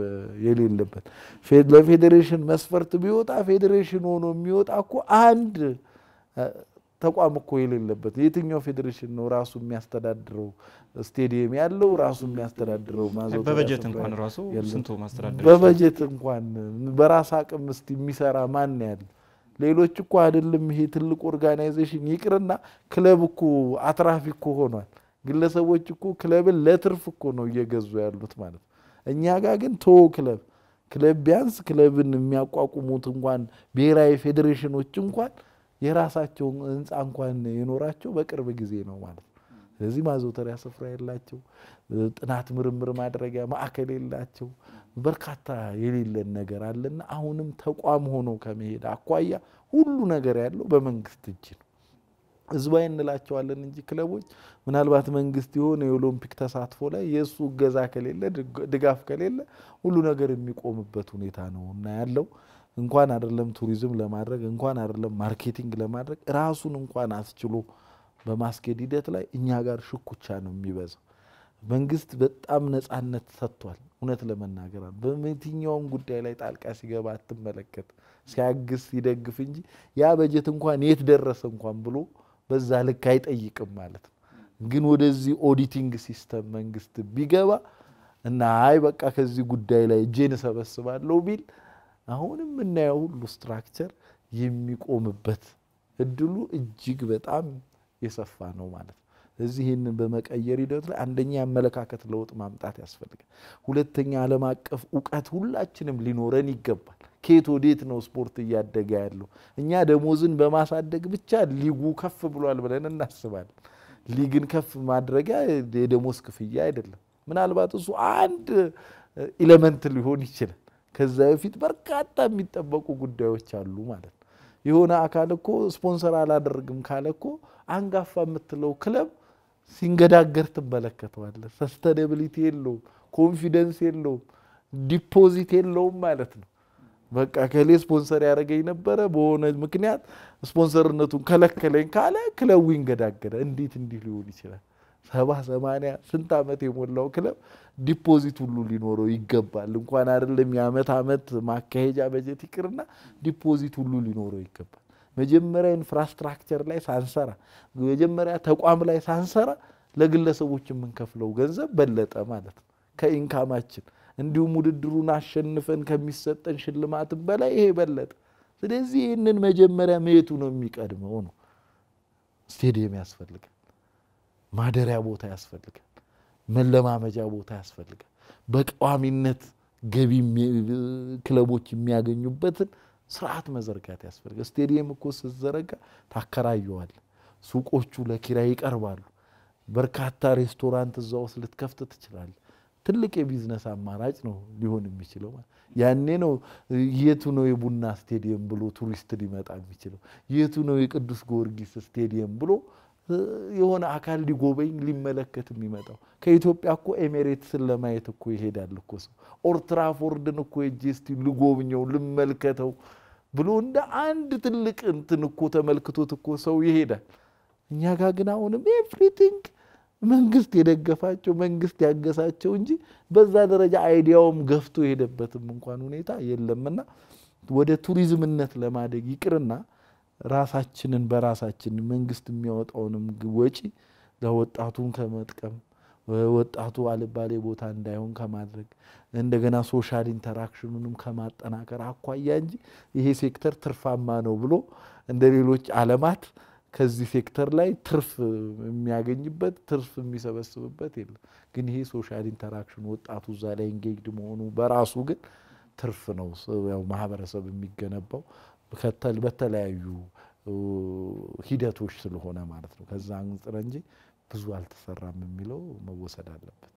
የሌለበት ለፌዴሬሽን መስፈርት ቢወጣ ፌዴሬሽን ሆኖ የሚወጣ እኮ አንድ ተቋም እኮ የሌለበት የትኛው ፌዴሬሽን ነው ራሱ የሚያስተዳድረው ስቴዲየም ያለው ራሱ የሚያስተዳድረው? በበጀት እንኳን ራሱ ስንቶ ማስተዳደር በበጀት እንኳን በራስ አቅም እስቲ የሚሰራ ማን ያለ? ሌሎች እኮ አይደለም ይሄ ትልቅ ኦርጋናይዜሽን ይቅርና ክለብ እኮ አትራፊ እኮ ሆኗል። ግለሰቦች እኮ ክለብን ለትርፍ እኮ ነው እየገዙ ያሉት ማለት እኛ ጋር ግን ቶ ክለብ ክለብ ቢያንስ ክለብን የሚያቋቁሙት እንኳን ብሔራዊ ፌዴሬሽኖች እንኳን የራሳቸውን ህንፃ እንኳን የኖራቸው በቅርብ ጊዜ ነው ማለት ነው። ስለዚህ ማዘውተሪያ ስፍራ የላቸው፣ ጥናት ምርምር ማድረጊያ ማዕከል የላቸው፣ በርካታ የሌለን ነገር አለና አሁንም ተቋም ሆኖ ከመሄድ አኳያ ሁሉ ነገር ያለው በመንግስት እጅ ነው። ህዝባዊ እንላቸዋለን እንጂ ክለቦች ምናልባት መንግስት የሆነ የኦሎምፒክ ተሳትፎ ላይ የእሱ እገዛ ከሌለ ድጋፍ ከሌለ ሁሉ ነገር የሚቆምበት ሁኔታ ነው እና ያለው እንኳን አይደለም ቱሪዝም ለማድረግ እንኳን አይደለም ማርኬቲንግ ለማድረግ ራሱን እንኳን አስችሎ በማስኬድ ሂደት ላይ እኛ ጋር ሽኩቻ ነው የሚበዛው። መንግስት በጣም ነጻነት ሰጥቷል። እውነት ለመናገር በየትኛውም ጉዳይ ላይ ጣልቃ ሲገባ አትመለከት፣ ሲያግስ ሲደግፍ እንጂ ያ በጀት እንኳን የት ደረሰ እንኳን ብሎ በዛ ልክ አይጠይቅም ማለት ነው። ግን ወደዚህ ኦዲቲንግ ሲስተም መንግስት ቢገባ እና አይ በቃ ከዚህ ጉዳይ ላይ እጄን እሰበስባለሁ ቢል አሁን የምናየው ሁሉ ስትራክቸር የሚቆምበት እድሉ እጅግ በጣም የሰፋ ነው ማለት ነው። እዚህ ይህንን በመቀየር ሂደት ላይ አንደኛ የአመለካከት ለውጥ ማምጣት ያስፈልጋል። ሁለተኛ ዓለም አቀፍ እውቀት ሁላችንም ሊኖረን ይገባል። ከየት ወዴት ነው ስፖርት እያደገ ያለው? እኛ ደሞዝን በማሳደግ ብቻ ሊጉ ከፍ ብሏል ብለን እናስባለን። ሊግን ከፍ ማድረጊያ የደሞዝ ክፍያ አይደለም። ምናልባት እሱ አንድ ኢለመንት ሊሆን ይችላል። ከዛ በፊት በርካታ የሚጠበቁ ጉዳዮች አሉ ማለት ነው። የሆነ አካል እኮ ስፖንሰር አላደርግም ካለ እኮ አንጋፋ የምትለው ክለብ ሲንገዳገር ትመለከተዋለህ። ሰስተነብሊቲ የለውም፣ ኮንፊደንስ የለውም፣ ዲፖዚት የለውም ማለት ነው። በቃ ከሌ ስፖንሰር ያደረገኝ ነበረ፣ በሆነ ምክንያት ስፖንሰርነቱን ከለከለኝ ካለ ክለቡ ይንገዳገዳል። እንዴት እንዲህ ሊሆን ይችላል? ሰባ ሰማንያ ስንት ዓመት የሞላው ክለብ ዲፖዚት ሁሉ ሊኖረው ይገባል። እንኳን አይደለም የአመት ዓመት ማካሄጃ በጀት ይቅርና ዲፖዚት ሁሉ ሊኖረው ይገባል። መጀመሪያ ኢንፍራስትራክቸር ላይ ሳንሰራ፣ መጀመሪያ ተቋም ላይ ሳንሰራ ለግለሰቦች የምንከፍለው ገንዘብ በለጠ ማለት ነው ከኢንካማችን እንዲሁም ውድድሩን አሸንፈን ከሚሰጠን ሽልማትም በላይ ይሄ በለጠ። ስለዚህ ይህንን መጀመሪያ መየቱ ነው የሚቀድመው ነው። ስቴዲየም ያስፈልጋል። ማደሪያ ቦታ ያስፈልጋል። መለማመጃ ቦታ ያስፈልጋል። በቋሚነት ገቢ ክለቦች የሚያገኙበትን ስርዓት መዘርጋት ያስፈልጋል። ስቴዲየም እኮ ስትዘረጋ ታከራየዋል። ሱቆቹ ለኪራይ ይቀርባሉ። በርካታ ሬስቶራንት እዛ ውስጥ ልትከፍት ትችላለህ። ትልቅ የቢዝነስ አማራጭ ነው ሊሆን የሚችለው። ያኔ ነው የቱ ነው የቡና ስቴዲየም ብሎ ቱሪስት ሊመጣ የሚችለው፣ የቱ ነው የቅዱስ ጊዮርጊስ ስቴዲየም ብሎ የሆነ አካል ሊጎበኝ ሊመለከት የሚመጣው ከኢትዮጵያ እኮ ኤሜሬትስን ለማየት እኮ ይሄዳል እኮ ሰው። ኦርትራፎርድን እኮ ሄጄ እስቲ ልጎብኘው ልመልከተው ብሎ እንደ አንድ ትልቅ እንትን እኮ ተመልክቶት እኮ ሰው ይሄዳል። እኛ ጋ ግን አሁንም ኤቭሪቲንግ መንግስት የደገፋቸው መንግስት ያገሳቸው እንጂ በዛ ደረጃ አይዲያውም ገፍቶ የሄደበትም እንኳን ሁኔታ የለምና ወደ ቱሪዝምነት ለማደግ ይቅርና ራሳችንን በራሳችን መንግስት የሚያወጣውንም ወጪ ለወጣቱን ከመጥቀም ወጣቱ አልባሌ ቦታ እንዳይሆን ከማድረግ እንደገና ሶሻል ኢንተራክሽኑንም ከማጠናከር አኳያ እንጂ ይሄ ሴክተር ትርፋማ ነው ብሎ እንደ ሌሎች አለማት ከዚህ ሴክተር ላይ ትርፍ የሚያገኝበት ትርፍ የሚሰበስብበት የለም። ግን ይሄ ሶሻል ኢንተራክሽን ወጣቱ እዛ ላይ ኢንጌጅድ መሆኑ በራሱ ግን ትርፍ ነው። ያው ማህበረሰብ የሚገነባው በተለያዩ ሂደቶች ስለሆነ ማለት ነው። ከዛ አንጽር እንጂ ብዙ አልተሰራም የሚለው መወሰድ አለበት።